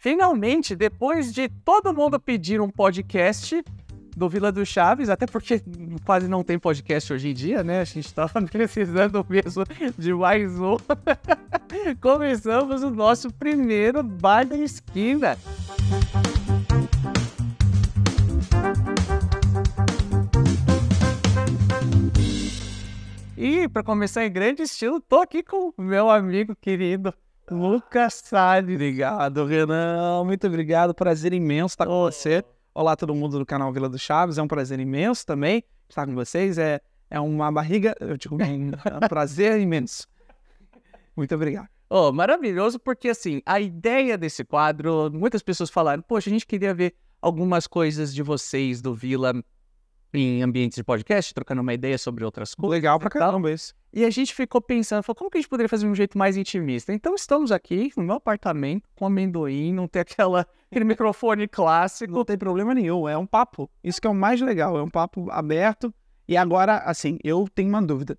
finalmente, depois de todo mundo pedir um podcast do Vila do Chaves, até porque quase não tem podcast hoje em dia, né? A gente estava tá precisando mesmo de mais um. Começamos o nosso primeiro Bar da Esquina. E para começar em grande estilo, tô aqui com meu amigo querido Lucas Salles, obrigado Renan. Muito obrigado, prazer imenso estar com você. Olá, todo mundo do canal Vila do Chaves. É um prazer imenso também estar com vocês. É, é uma barriga. Eu digo, é um prazer imenso. Muito obrigado. Oh, maravilhoso, porque assim, a ideia desse quadro, muitas pessoas falaram, poxa, a gente queria ver algumas coisas de vocês do Vila em ambientes de podcast, trocando uma ideia sobre outras coisas. Legal pra caramba isso. E a gente ficou pensando, falou, como que a gente poderia fazer de um jeito mais intimista? Então estamos aqui no meu apartamento, com amendoim, não tem aquela, aquele microfone clássico. Não tem problema nenhum, é um papo. Isso que é o mais legal, é um papo aberto. E agora, assim, eu tenho uma dúvida.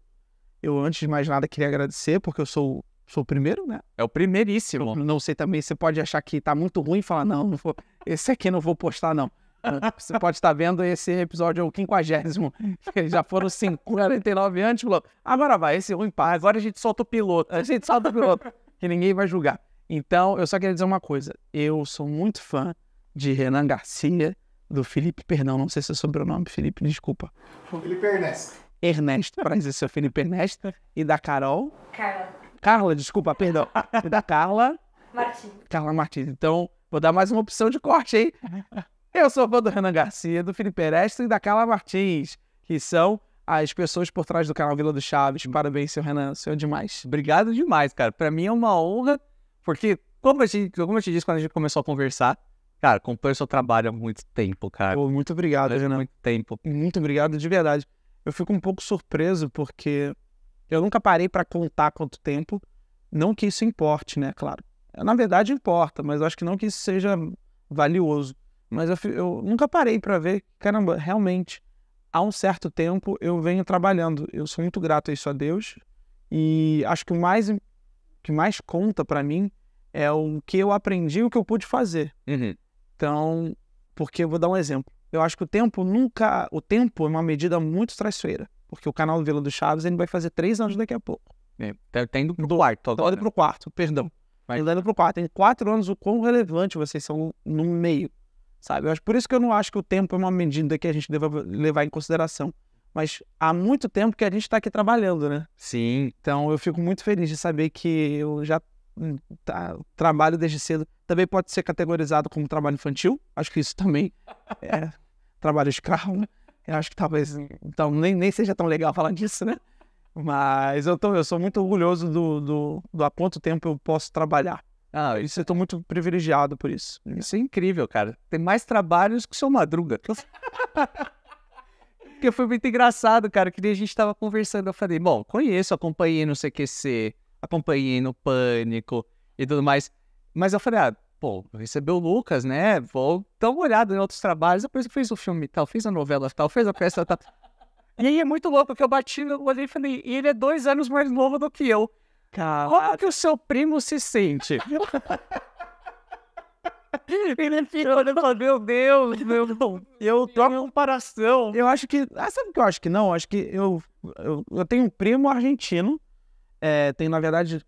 Eu, antes de mais nada, queria agradecer, porque eu sou, sou o primeiro, né? É o primeiríssimo. não sei também, você pode achar que tá muito ruim e falar, não, não vou, esse aqui não vou postar, não. Você pode estar vendo esse episódio, o quinquagésimo. Já foram 49 antes, falou, agora vai, esse ruim pá, agora a gente solta o piloto, a gente solta o piloto, que ninguém vai julgar. Então, eu só queria dizer uma coisa, eu sou muito fã de Renan Garcia, do Felipe Pernão, não sei se é sobrenome, Felipe, desculpa. Felipe Ernesto. Ernesto, pra dizer seu Felipe Ernesto, e da Carol. Carla. Carla, desculpa, perdão. E da Carla. Martins. Carla Martins. Então, vou dar mais uma opção de corte aí. Eu sou fã do Renan Garcia, do Felipe Erestre e da Carla Martins, que são as pessoas por trás do canal Vila do Chaves. Parabéns, seu Renan, seu demais. Obrigado demais, cara. Para mim é uma honra, porque, como eu, te, como eu te disse quando a gente começou a conversar, cara, acompanho o seu trabalho há muito tempo, cara. Pô, muito obrigado, Renan. Muito tempo. Muito obrigado, de verdade. Eu fico um pouco surpreso, porque eu nunca parei para contar quanto tempo. Não que isso importe, né? Claro. Na verdade, importa, mas eu acho que não que isso seja valioso. Mas eu, eu nunca parei para ver, caramba, realmente, há um certo tempo eu venho trabalhando. Eu sou muito grato a isso a Deus. E acho que o mais, que mais conta para mim é o que eu aprendi e o que eu pude fazer. Uhum. Então, porque eu vou dar um exemplo. Eu acho que o tempo nunca. O tempo é uma medida muito traiçoeira. Porque o canal Vila do Chaves ele vai fazer três anos daqui a pouco. É, tá, tá indo pro do, quarto. Tá indo pro quarto, perdão. Vai. Tá indo pro quarto. Em quatro anos, o quão relevante vocês são no meio sabe? Eu acho, por isso que eu não acho que o tempo é uma medida que a gente deva levar em consideração. Mas há muito tempo que a gente está aqui trabalhando, né? Sim. Então eu fico muito feliz de saber que eu já hum, tá, trabalho desde cedo. Também pode ser categorizado como trabalho infantil. Acho que isso também é trabalho escravo, né? Eu acho que talvez então nem, nem seja tão legal falar disso, né? Mas eu, tô, eu sou muito orgulhoso do, do, do a quanto tempo eu posso trabalhar. Ah, isso eu tô muito privilegiado por isso. Isso é incrível, cara. Tem mais trabalhos que o seu Madruga. Porque foi muito engraçado, cara, que a gente tava conversando, eu falei, bom, conheço, acompanhei no CQC, acompanhei no Pânico e tudo mais. Mas eu falei, ah, pô, recebeu o Lucas, né? Vou dar uma olhada em outros trabalhos. Depois que fez o filme tal, fez a novela tal, fez a peça tal. E aí é muito louco, que eu bati, eu olhei e falei, e ele é dois anos mais novo do que eu. Caraca. Como que o seu primo se sente? Ele ficou, olhando e meu Deus, meu eu troco comparação. Eu acho que. Ah, sabe o que eu acho que não? Acho que eu, eu, eu tenho um primo argentino. É, tenho, na verdade,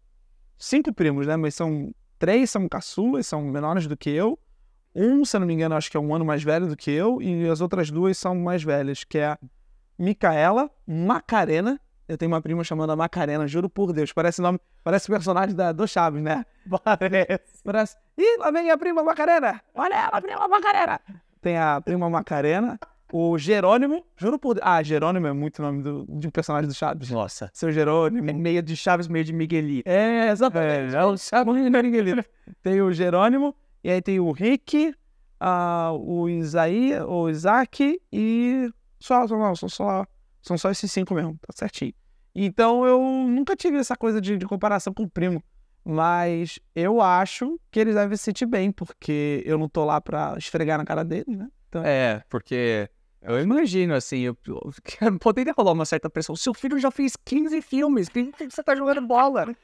cinco primos, né? Mas são três são caçulas, são menores do que eu. Um, se não me engano, acho que é um ano mais velho do que eu. E as outras duas são mais velhas, que é a Micaela, Macarena eu tenho uma prima chamada Macarena, juro por Deus. Parece nome, parece personagem da, do Chaves, né? Parece. parece. Ih, lá vem a prima Macarena! Olha ela, a prima Macarena! Tem a prima Macarena, o Jerônimo, juro por Deus. Ah, Jerônimo é muito nome do, de um personagem do Chaves. Nossa. Seu Jerônimo. É meio de Chaves, meio de Miguelito. É, exatamente. É, é o Chaves de Miguelito. Tem o Jerônimo, e aí tem o Rick, uh, o Isaí, o Isaac e. Só, só, só, só são só esses cinco mesmo, tá certinho. Então eu nunca tive essa coisa de, de comparação com o primo. Mas eu acho que eles devem se sentir bem, porque eu não tô lá pra esfregar na cara deles, né? Então... É, porque eu imagino, assim, eu, eu, poderia rolar uma certa pressão. Seu filho já fez 15 filmes, por que você tá jogando bola?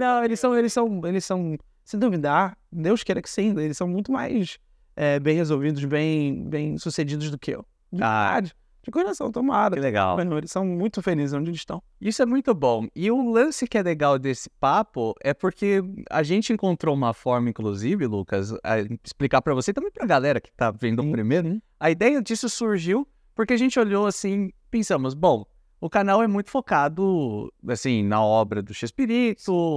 não, eles assim. são, eles são, eles são, sem duvidar, Deus queira que sim, eles são muito mais é, bem resolvidos, bem, bem sucedidos do que eu. De ah de coração tomara. Que legal. Eles são muito felizes onde eles estão. Isso é muito bom. E o lance que é legal desse papo é porque a gente encontrou uma forma, inclusive, Lucas, a explicar para você e também para a galera que está vendo o uhum. primeiro. Sim. Uhum. A ideia disso surgiu porque a gente olhou assim, pensamos, bom, o canal é muito focado, assim, na obra do Shakespeare,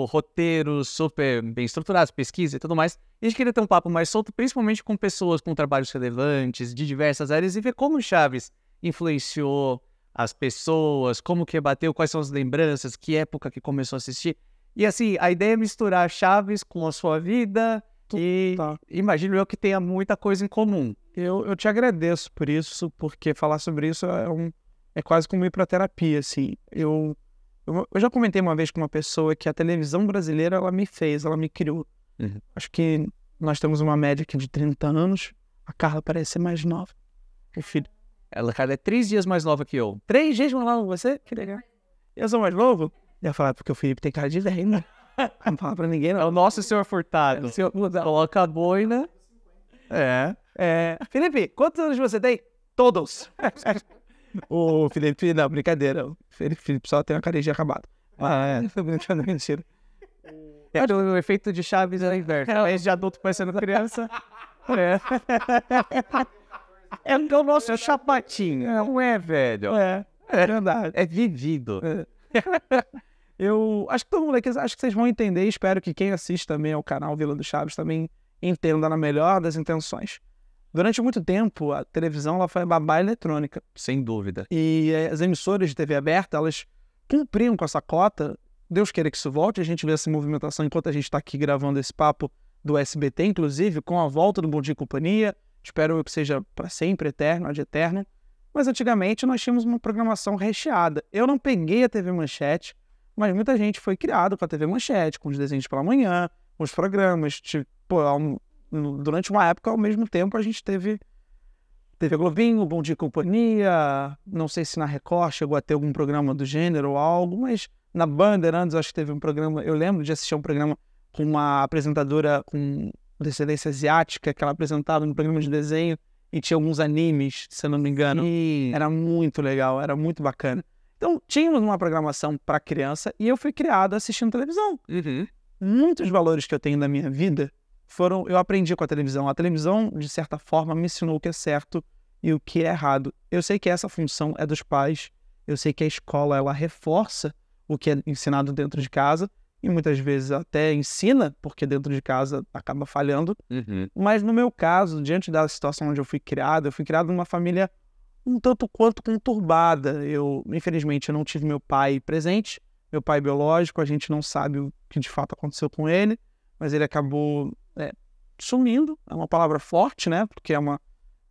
roteiros super bem estruturados, pesquisa e tudo mais. E a gente queria ter um papo mais solto, principalmente com pessoas com trabalhos relevantes, de diversas áreas, e ver como Chaves influenciou as pessoas, como que bateu, quais são as lembranças, que época que começou a assistir. E assim, a ideia é misturar Chaves com a sua vida e tá. imagino eu que tenha muita coisa em comum. Eu, eu te agradeço por isso, porque falar sobre isso é, um, é quase como ir para terapia, assim. Eu, eu, eu, já comentei uma vez com uma pessoa que a televisão brasileira, ela me fez, ela me criou. Uhum. Acho que nós temos uma média aqui de 30 anos, a Carla parece ser mais nova. Meu filho ela, cara, é três dias mais nova que eu. Três dias mais nova que você? Que legal. Eu sou mais novo? Eu ia falar, porque o Felipe tem cara de velho, né? Não fala pra ninguém, não. É o nosso senhor furtado. É senhor, coloca a boina. É. é. Felipe, quantos anos você tem? Todos. o Felipe, não, brincadeira. O Felipe, só tem uma carinha de acabado. Ah, é. Tô brincando, mentira. É o, o efeito de Chaves é inverso. É de adulto parecendo criança. É. É o nosso chapatinho. Não é, velho. É, é verdade. É vivido. É. Eu acho que todo mundo aqui, acho que vocês vão entender. Espero que quem assiste também ao canal Vila do Chaves também entenda na melhor das intenções. Durante muito tempo, a televisão ela foi babá eletrônica. Sem dúvida. E eh, as emissoras de TV aberta, elas cumpriam com essa cota. Deus queira que isso volte. A gente vê essa movimentação enquanto a gente está aqui gravando esse papo do SBT, inclusive, com a volta do Bom Dia e Companhia, espero que seja para sempre eterno, de eterna Mas antigamente nós tínhamos uma programação recheada. Eu não peguei a TV Manchete, mas muita gente foi criado com a TV Manchete, com os desenhos pela manhã, com os programas. Tipo, durante uma época, ao mesmo tempo, a gente teve TV Globinho, Bom Dia e Companhia. Não sei se na Record chegou a ter algum programa do gênero ou algo, mas na Bandeirantes acho que teve um programa. Eu lembro de assistir um programa com uma apresentadora com descendência asiática que ela apresentava no programa de desenho e tinha alguns animes, se eu não me engano. Era muito legal, era muito bacana. Então, tínhamos uma programação para criança e eu fui criado assistindo televisão. Uhum. Muitos valores que eu tenho na minha vida foram. Eu aprendi com a televisão. A televisão, de certa forma, me ensinou o que é certo e o que é errado. Eu sei que essa função é dos pais, eu sei que a escola ela reforça o que é ensinado dentro de casa, e muitas vezes até ensina, porque dentro de casa acaba falhando. Uhum. Mas no meu caso, diante da situação onde eu fui criado, eu fui criado numa família um tanto quanto conturbada. Eu, infelizmente, eu não tive meu pai presente, meu pai biológico, a gente não sabe o que de fato aconteceu com ele, mas ele acabou é, sumindo. É uma palavra forte, né? Porque é uma,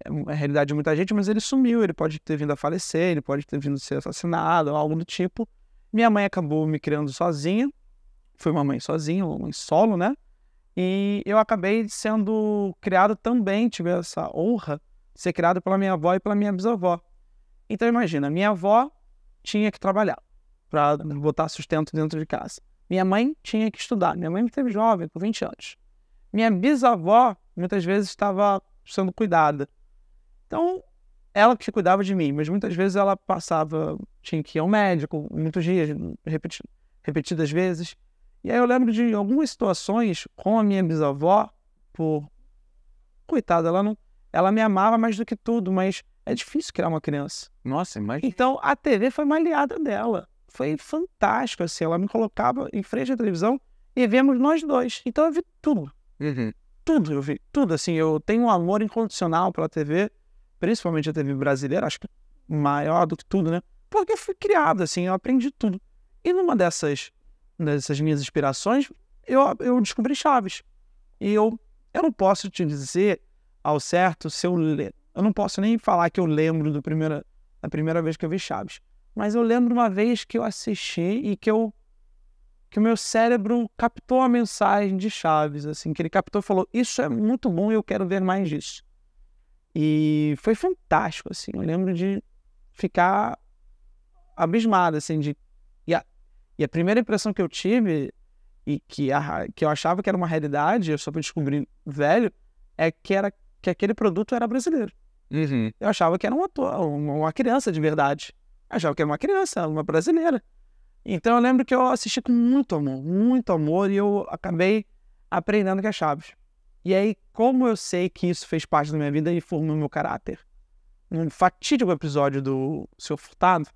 é uma realidade de muita gente, mas ele sumiu. Ele pode ter vindo a falecer, ele pode ter vindo a ser assassinado, algo do tipo. Minha mãe acabou me criando sozinha, fui uma mãe sozinha, uma mãe solo, né? E eu acabei sendo criado também, tive essa honra de ser criado pela minha avó e pela minha bisavó. Então imagina, minha avó tinha que trabalhar para botar sustento dentro de casa. Minha mãe tinha que estudar. Minha mãe me teve jovem, com 20 anos. Minha bisavó muitas vezes estava sendo cuidada. Então, ela que cuidava de mim, mas muitas vezes ela passava, tinha que ir ao médico, muitos dias, repetidas vezes. E aí eu lembro de algumas situações com a minha bisavó, por. Coitada, ela não. Ela me amava mais do que tudo, mas é difícil criar uma criança. Nossa, imagina. Então a TV foi uma aliada dela. Foi fantástico, assim. Ela me colocava em frente à televisão e vemos nós dois. Então eu vi tudo. Uhum. Tudo, eu vi tudo. Assim, eu tenho um amor incondicional pela TV, principalmente a TV brasileira, acho que maior do que tudo, né? Porque eu fui criado, assim, eu aprendi tudo. E numa dessas dessas minhas inspirações, eu, eu descobri Chaves. E eu, eu não posso te dizer ao certo se eu. Le... Eu não posso nem falar que eu lembro do primeira, da primeira vez que eu vi Chaves. Mas eu lembro uma vez que eu assisti e que eu. Que o meu cérebro captou a mensagem de Chaves, assim, que ele captou e falou: Isso é muito bom e eu quero ver mais disso. E foi fantástico, assim. Eu lembro de ficar abismado, assim, de e a primeira impressão que eu tive, e que, a, que eu achava que era uma realidade, eu só fui descobrir velho, é que, era, que aquele produto era brasileiro. Uhum. Eu achava que era um ator, uma criança de verdade. Eu achava que era uma criança, uma brasileira. Então eu lembro que eu assisti com muito amor, muito amor, e eu acabei aprendendo que é Chaves. E aí, como eu sei que isso fez parte da minha vida e formou meu caráter? Num fatídico episódio do Seu Furtado,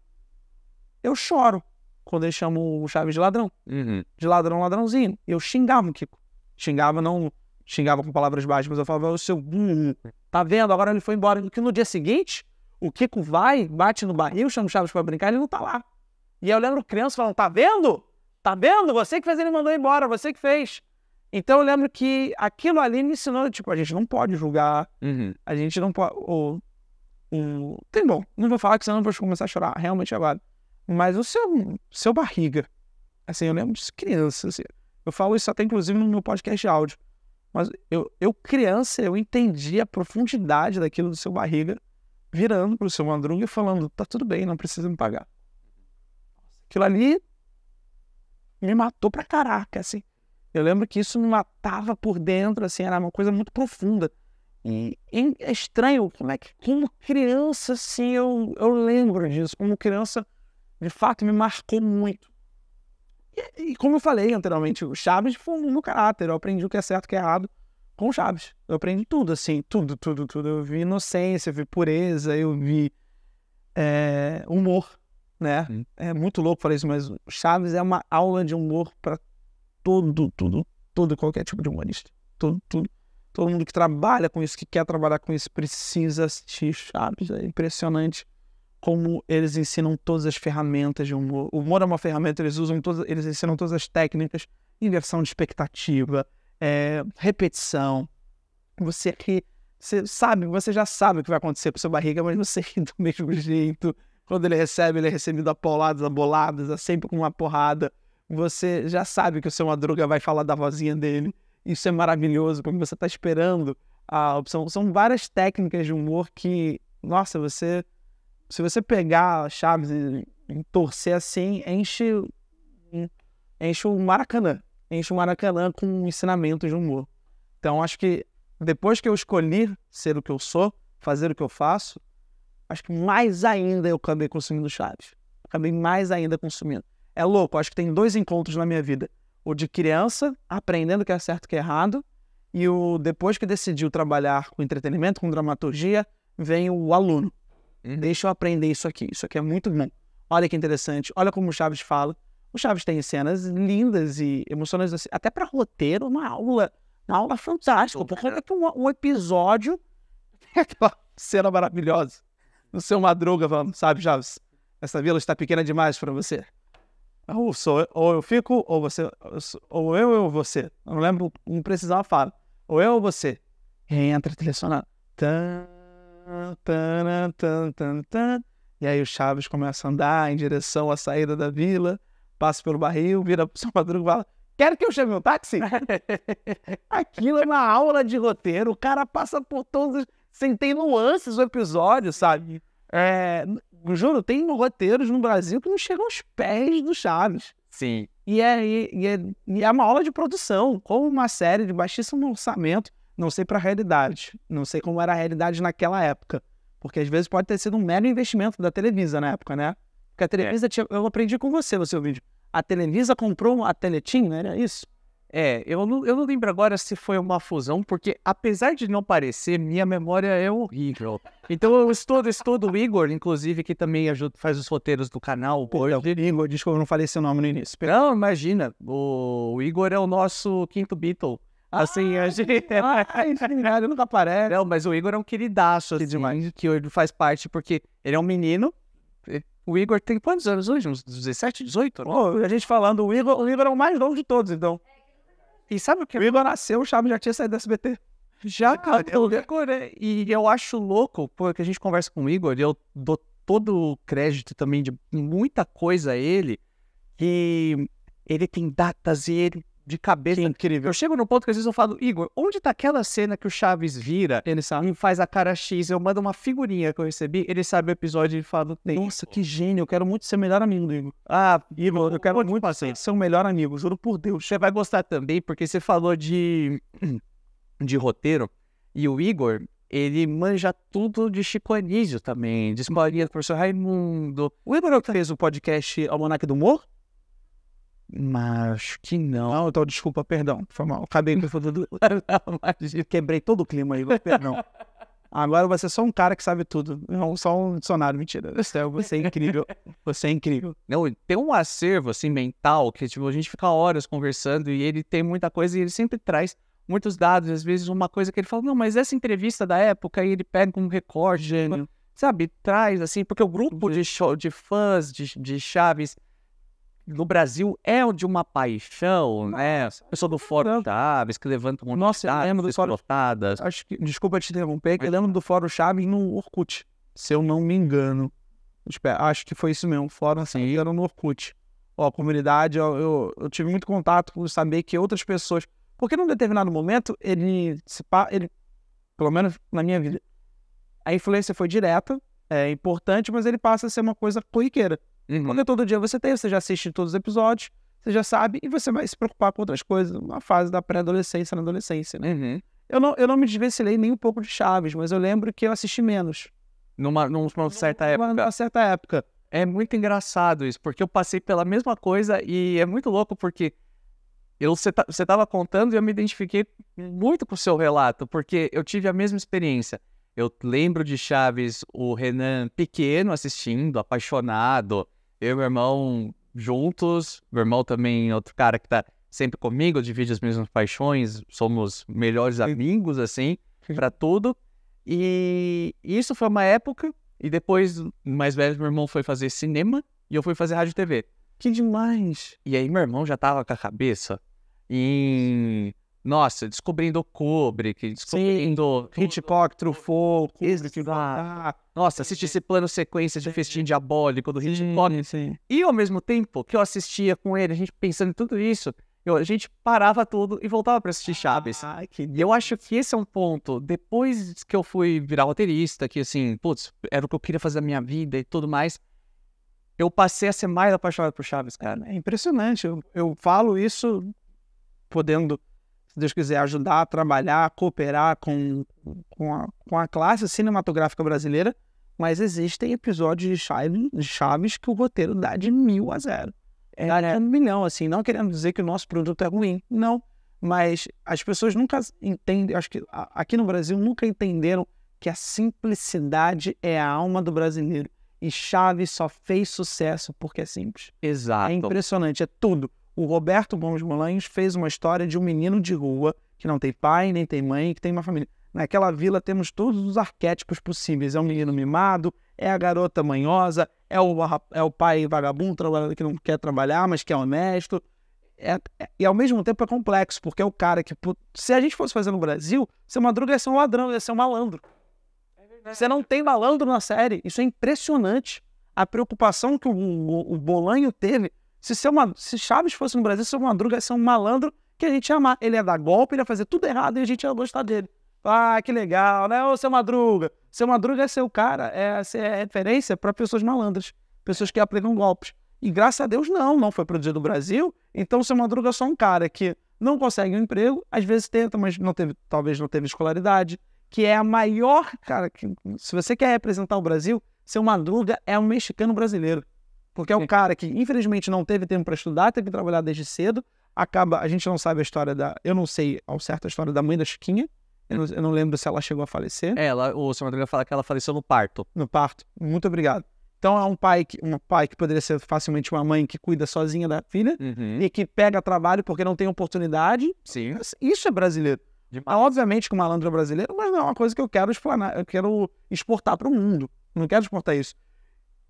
eu choro quando eles chamam o Chaves de ladrão. Uhum. De ladrão, ladrãozinho. Eu xingava o Kiko. Xingava, não xingava com palavras baixas, mas eu falava, o seu tá vendo? Agora ele foi embora. E que no dia seguinte, o Kiko vai, bate no barril, chama o Chaves pra brincar, ele não tá lá. E eu lembro criança falando, tá vendo? Tá vendo? Você que fez ele mandou embora, você que fez. Então eu lembro que aquilo ali me ensinou, tipo, a gente não pode julgar, uhum. a gente não pode. Ou, tem bom, não vou falar que senão eu vou começar a chorar, realmente agora. Mas o seu, seu barriga. Assim, eu lembro de criança. Assim, eu falo isso até inclusive no meu podcast de áudio. Mas eu, eu criança, eu entendi a profundidade daquilo do seu barriga, virando pro seu madruga e falando: tá tudo bem, não precisa me pagar. Aquilo ali me matou pra caraca, assim. Eu lembro que isso me matava por dentro, assim, era uma coisa muito profunda. E é estranho como é que, como criança, assim, eu, eu lembro disso. Como criança, de fato me marcou muito. E, e, como eu falei anteriormente, o Chaves foi meu caráter. Eu aprendi o que é certo, o que é errado com o Chaves. Eu aprendi tudo, assim, tudo, tudo, tudo. Eu vi inocência, eu vi pureza, eu vi é, humor, né? Hum. É muito louco falar isso, mas o Chaves é uma aula de humor para todo, tudo, todo qualquer tipo de humorista. Tudo, tudo. Todo mundo que trabalha com isso, que quer trabalhar com isso, precisa assistir Chaves. É impressionante como eles ensinam todas as ferramentas de humor. O humor é uma ferramenta, eles usam todas, eles ensinam todas as técnicas, inversão de expectativa, é, repetição. Você ri, você sabe, você já sabe o que vai acontecer com sua barriga, mas você ri do mesmo jeito. Quando ele recebe, ele é recebido a pauladas, a boladas, a sempre com uma porrada. Você já sabe que o seu Madruga vai falar da vozinha dele. Isso é maravilhoso, porque você está esperando a opção. São várias técnicas de humor que, nossa, você se você pegar chaves e, e torcer assim, enche, enche o Maracanã. Enche o Maracanã com ensinamento de humor. Então, acho que depois que eu escolhi ser o que eu sou, fazer o que eu faço, acho que mais ainda eu acabei consumindo chaves. Acabei mais ainda consumindo. É louco, acho que tem dois encontros na minha vida. O de criança, aprendendo o que é certo e o que é errado, e o depois que decidiu trabalhar com entretenimento, com dramaturgia, vem o aluno. Uhum. Deixa eu aprender isso aqui. Isso aqui é muito bom. Olha que interessante. Olha como o Chaves fala. O Chaves tem cenas lindas e emocionantes, assim, até para roteiro, uma aula, uma aula fantástica. Porque é que um, um episódio é aquela cena maravilhosa. No seu madruga, falando, sabe, Chaves? Essa vila está pequena demais para você. Ou, sou, ou eu fico, ou você. Ou eu ou você. Eu não lembro, não precisava falar. Ou eu ou você. Entra, teleciona. Tan. E aí o Chaves começa a andar em direção à saída da vila, passa pelo barril, vira pro seu madruga e fala: Quero que eu chame um táxi? Aquilo é uma aula de roteiro, o cara passa por todos. Sem tem nuances o episódio, sabe? É, juro, tem roteiros no Brasil que não chegam aos pés do Chaves. Sim. E é, e é, e é uma aula de produção, como uma série de baixíssimo orçamento não sei para a realidade. Não sei como era a realidade naquela época. Porque às vezes pode ter sido um mero investimento da Televisa na época, né? Porque a é. Televisa é. tinha. Eu aprendi com você no seu vídeo. A Televisa comprou a Teletim, era isso? É, eu não, eu não lembro agora se foi uma fusão, porque apesar de não parecer, minha memória é horrível. Então eu estou, estou do Igor, inclusive, que também ajuda, faz os roteiros do canal. Perdão, Igor, desculpa, eu não falei seu nome no início. Não, imagina, o, o Igor é o nosso quinto Beatle. Assim, ah, a gente. É ai, ele nunca aparece. Não, mas o Igor é um queridaço, assim, que demais. Que ele faz parte, porque ele é um menino. O Igor tem quantos anos hoje? Uns 17, 18? Pô, a gente falando, o Igor, o Igor é o mais novo de todos, então. E sabe o que? É o Igor nasceu, o Chaves já tinha saído do SBT. Já, cara. Eu, eu, e eu acho louco, porque a gente conversa com o Igor, e eu dou todo o crédito também de muita coisa a ele, e ele tem datas e ele de cabeça Sim. incrível. Eu chego no ponto que às vezes eu falo, Igor, onde tá aquela cena que o Chaves vira? Ele sabe. E faz a cara X, eu mando uma figurinha que eu recebi, ele sabe o episódio e fala, nossa, que gênio, eu quero muito ser melhor amigo do Igor. Ah, Igor, eu quero muito passar. ser o melhor amigo, juro por Deus. Você vai gostar também, porque você falou de, de roteiro, e o Igor, ele manja tudo de Chico Anísio também, de uhum. escolinha do professor Raimundo. O Igor é fez o podcast Almanac do Morro? Mas que não. Não, ah, então desculpa, perdão. Foi mal. Acabei com tudo. Quebrei todo o clima aí, perdão. Agora você é só um cara que sabe tudo. Não, só um dicionário, mentira. Você é, é incrível. Você é incrível. Não, tem um acervo, assim, mental, que tipo, a gente fica horas conversando e ele tem muita coisa e ele sempre traz muitos dados. Às vezes uma coisa que ele fala, não, mas essa entrevista da época, aí ele pega um recorde, Gênio. sabe? Traz, assim, porque o grupo de, show, de fãs de, de Chaves no Brasil é de uma paixão, né? A pessoa do Fórum Chaves, que levanta um monte Nossa, de eu lembro do Fórum Chaves. Acho que, desculpa te interromper, que eu lembro do Fórum Chaves no Orkut, se eu não me engano. Tipo, é, acho que foi isso mesmo, Fórum assim. era no Orkut. Ó, a comunidade, eu, eu, eu, tive muito contato com saber que outras pessoas... Porque num determinado momento, ele, se ele pelo menos na minha vida, a influência foi direta, é importante, mas ele passa a ser uma coisa corriqueira. Uhum. Quando é todo dia você tem, você já assiste todos os episódios, você já sabe, e você vai se preocupar com outras coisas, uma fase da pré-adolescência, na adolescência, né? Uhum. Eu, não, eu não me desvencilhei nem um pouco de Chaves, mas eu lembro que eu assisti menos. numa, numa certa numa, época. Numa certa época. É muito engraçado isso, porque eu passei pela mesma coisa e é muito louco porque você estava tá, contando e eu me identifiquei muito com o seu relato, porque eu tive a mesma experiência. Eu lembro de Chaves, o Renan pequeno assistindo, apaixonado, eu e meu irmão juntos, meu irmão também é outro cara que tá sempre comigo, divide as mesmas paixões, somos melhores amigos, assim, para tudo. E isso foi uma época, e depois, mais velho, meu irmão foi fazer cinema e eu fui fazer rádio e TV. Que demais! E aí meu irmão já tava com a cabeça em nossa, descobrindo Kubrick, descobrindo. Sim, Hitchcock, Truffaut, Kubrick, ah, Nossa, assisti esse plano sequência de sim. festim diabólico do Hitchcock. Sim, sim. E ao mesmo tempo que eu assistia com ele, a gente pensando em tudo isso, eu, a gente parava tudo e voltava para assistir Chaves. Ah, que... Eu acho que esse é um ponto. Depois que eu fui virar roteirista, que assim, putz, era o que eu queria fazer na minha vida e tudo mais, eu passei a ser mais apaixonado por Chaves, cara. É impressionante. Eu, eu falo isso podendo se Deus quiser, ajudar, trabalhar, cooperar com, com, a, com a classe cinematográfica brasileira, mas existem episódios de Chaves, que o roteiro dá de mil a zero. É, dá é. um milhão, assim, não querendo dizer que o nosso produto é ruim, não. Mas as pessoas nunca entendem, acho que aqui no Brasil nunca entenderam que a simplicidade é a alma do brasileiro. E Chaves só fez sucesso porque é simples. É Exato. É impressionante, é tudo o Roberto Gomes Molanhos fez uma história de um menino de rua que não tem pai, nem tem mãe, que tem uma família. Naquela vila temos todos os arquétipos possíveis. É um menino mimado, é a garota manhosa, é o, é o pai vagabundo que não quer trabalhar, mas que é honesto. É, é, e ao mesmo tempo é complexo, porque é o cara que. Se a gente fosse fazer no Brasil, ser Madruga ia ser um ladrão, ia ser um malandro. Você não tem malandro na série. Isso é impressionante. A preocupação que o, o, o Bolanho teve se, seu, se Chaves fosse no Brasil, seu Madruga ia ser um malandro que a gente ia amar. Ele ia dar golpe, ele ia fazer tudo errado e a gente ia gostar dele. Ah, que legal, né? Ô, seu Madruga. Seu Madruga é seu cara, é, é referência para pessoas malandras, pessoas que aplicam golpes. E graças a Deus, não, não foi produzido no Brasil. Então, seu Madruga é só um cara que não consegue um emprego, às vezes tenta, mas não teve, talvez não teve escolaridade, que é a maior, cara, que, se você quer representar o Brasil, seu Madruga é um mexicano brasileiro. Porque é o cara que, infelizmente, não teve tempo para estudar, teve que trabalhar desde cedo. Acaba, a gente não sabe a história da. Eu não sei ao certo a história da mãe da Chiquinha. Eu não, eu não lembro se ela chegou a falecer. É, ela, o seu Madruga fala que ela faleceu no parto. No parto. Muito obrigado. Então é um pai que, um pai que poderia ser facilmente uma mãe que cuida sozinha da filha uhum. e que pega trabalho porque não tem oportunidade. Sim. Isso é brasileiro. Demais. Ah, obviamente que o malandro é brasileiro, mas não é uma coisa que eu quero explanar, eu quero exportar para o mundo. Não quero exportar isso.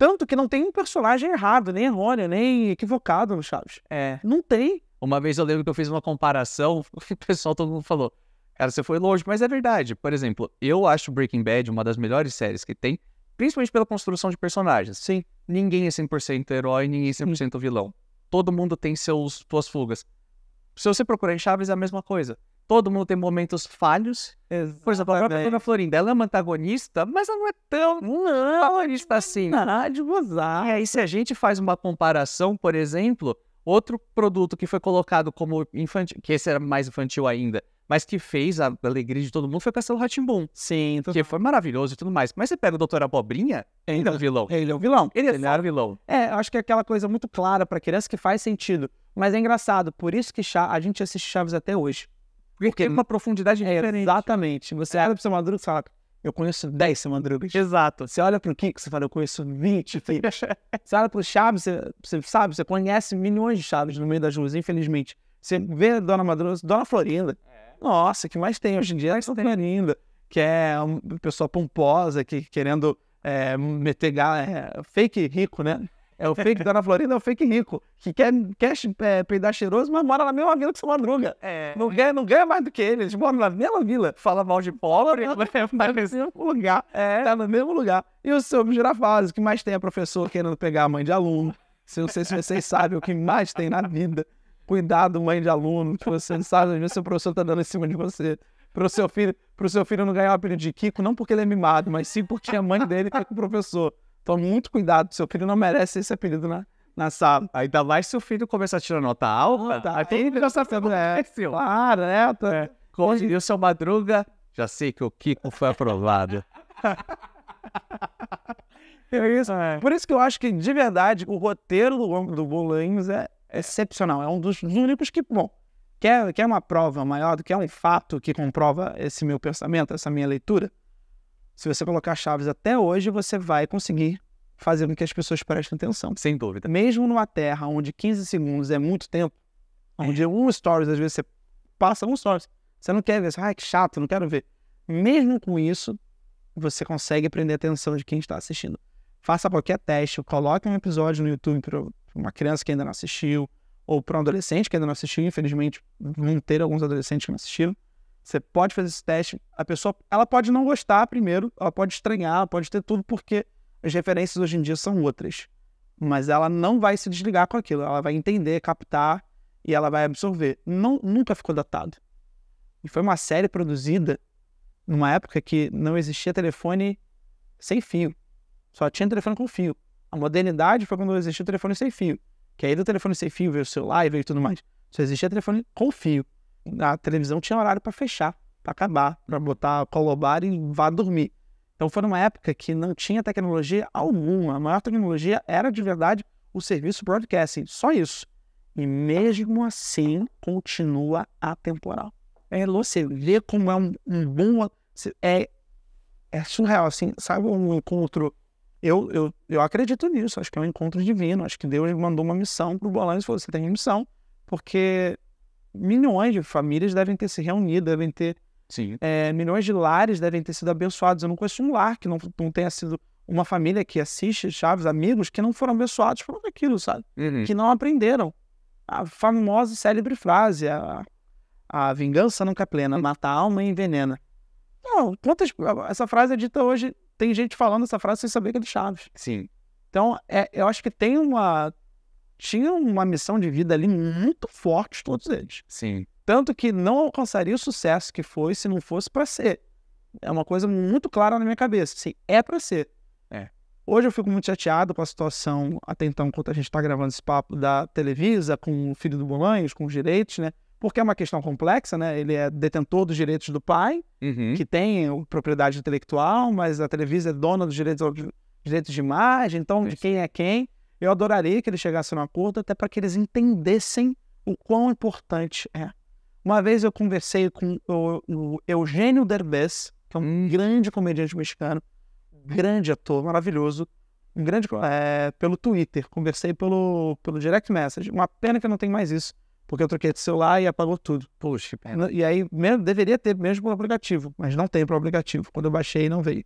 Tanto que não tem um personagem errado, nem errôneo, nem equivocado no Chaves. É. Não tem. Uma vez eu lembro que eu fiz uma comparação, o pessoal todo mundo falou: Cara, você foi longe, mas é verdade. Por exemplo, eu acho Breaking Bad uma das melhores séries que tem, principalmente pela construção de personagens. Sim. Ninguém é 100% herói, ninguém é 100% vilão. Todo mundo tem seus, suas fugas. Se você procurar em Chaves, é a mesma coisa todo mundo tem momentos falhos. Exatamente. Por exemplo, a própria Dona Florinda, ela é uma antagonista, mas ela não é tão não, é antagonista assim. Ah, de gozar. É, e aí, se a gente faz uma comparação, por exemplo, outro produto que foi colocado como infantil, que esse era mais infantil ainda, mas que fez a alegria de todo mundo foi o Castelo Ratimbum. Sim. Tô... Que foi maravilhoso e tudo mais. Mas você pega o Doutor Abobrinha, ele, é, é um vilão. Ele é um vilão. Ele, é ele só... vilão. É, acho que é aquela coisa muito clara para criança que faz sentido. Mas é engraçado, por isso que a gente assiste Chaves até hoje. Porque, Porque tem uma profundidade é, diferente. Exatamente. Você olha é. pro seu Madruga e fala, eu conheço 10 seu Madrugas. Exato. Você olha pro Kiko, e fala, eu conheço 20 filhos. você olha pro Chaves, você, você, sabe, você conhece milhões de Chaves no meio das ruas, infelizmente. Você vê a Dona Madruga, Dona Florinda. É. Nossa, que mais tem hoje em dia? É Dona Florinda, que é uma pessoa pomposa, que querendo é, meter é, fake rico, né? É o fake da Ana Florinda, é o fake rico, que quer, quer é, peidar cheiroso, mas mora na mesma vila que seu Madruga. É. Não ganha, não ganha mais do que ele, eles moram na mesma vila. Fala mal de Paula, mas é tá no mesmo lugar. É. Tá no mesmo lugar. E o seu girafales, que mais tem a é professor querendo pegar a mãe de aluno. Se eu sei se vocês sabem o que mais tem na vida. Cuidado, mãe de aluno, que você não sabe, às vezes seu professor tá dando em cima de você para o seu filho, pro seu filho não ganhar o apelido de Kiko, não porque ele é mimado, mas sim porque a mãe dele foi tá com o professor. Tome muito cuidado, seu filho não merece esse apelido na, na sala. Ainda mais se o filho começar a tirar nota alta. Ah, tá. Aí então ele fica tá sabendo, é, claro, né? Tô... É. o seu Madruga, já sei que o Kiko foi aprovado. é isso. É. Por isso que eu acho que, de verdade, o roteiro do, do Bolanhos é excepcional. É um dos únicos que, bom, quer, quer uma prova maior do que é um fato que comprova esse meu pensamento, essa minha leitura? se você colocar chaves até hoje, você vai conseguir fazer com que as pessoas prestem atenção. Sem dúvida. Mesmo numa terra onde 15 segundos é muito tempo, é. onde é. um stories, às vezes você passa um stories, você não quer ver, você, ah, que chato, não quero ver. Mesmo com isso, você consegue prender a atenção de quem está assistindo. Faça qualquer teste, coloque um episódio no YouTube para uma criança que ainda não assistiu, ou para um adolescente que ainda não assistiu, infelizmente vão ter alguns adolescentes que não assistiram. Você pode fazer esse teste. A pessoa, ela pode não gostar primeiro, ela pode estranhar, pode ter tudo, porque as referências hoje em dia são outras. Mas ela não vai se desligar com aquilo. Ela vai entender, captar e ela vai absorver. Não, nunca ficou datado. E foi uma série produzida numa época que não existia telefone sem fio. Só tinha telefone com fio. A modernidade foi quando existia telefone sem fio. Que aí do telefone sem fio veio o celular e veio tudo mais. Só existia telefone com fio a televisão tinha horário para fechar, para acabar, para botar colobar e vá dormir. Então foi numa época que não tinha tecnologia alguma. A maior tecnologia era de verdade o serviço broadcasting, só isso. E mesmo assim continua atemporal. É, você vê como é um, um bom. É, é surreal, assim, sabe um encontro. Eu, eu, eu acredito nisso, acho que é um encontro divino. Acho que Deus mandou uma missão para o Bolanho e falou: você tem missão, porque milhões de famílias devem ter se reunido, devem ter. É, milhões de lares devem ter sido abençoados. Eu não conheço um lar que não, não tenha sido uma família que assiste Chaves, amigos que não foram abençoados por aquilo, sabe? Uhum. Que não aprenderam. A famosa e célebre frase: a, a vingança nunca é plena, uhum. mata a alma e envenena. Não, quantas, essa frase é dita hoje, tem gente falando essa frase sem saber que é de Chaves. Sim. Então, é, eu acho que tem uma, tinham uma missão de vida ali muito forte, todos eles. Sim. Tanto que não alcançaria o sucesso que foi se não fosse para ser. É uma coisa muito clara na minha cabeça. sim é para ser. É. Hoje eu fico muito chateado com a situação, até então, enquanto a gente está gravando esse papo da Televisa, com o filho do Bolanhos, com os direitos, né? porque é uma questão complexa, né? Ele é detentor dos direitos do pai, uhum. que tem propriedade intelectual, mas a Televisa é dona dos direitos, direitos de imagem, então de quem é quem. Eu adoraria que eles chegassem no acordo até para que eles entendessem o quão importante é. Uma vez eu conversei com o, o Eugênio Derbez, que é um hum. grande comediante mexicano, grande ator, maravilhoso, um grande é, pelo Twitter, conversei pelo, pelo direct message. Uma pena que eu não tenho mais isso, porque eu troquei de celular e apagou tudo. Puxa, pena. E aí mesmo, deveria ter mesmo o aplicativo, mas não tem para o aplicativo. Quando eu baixei não veio.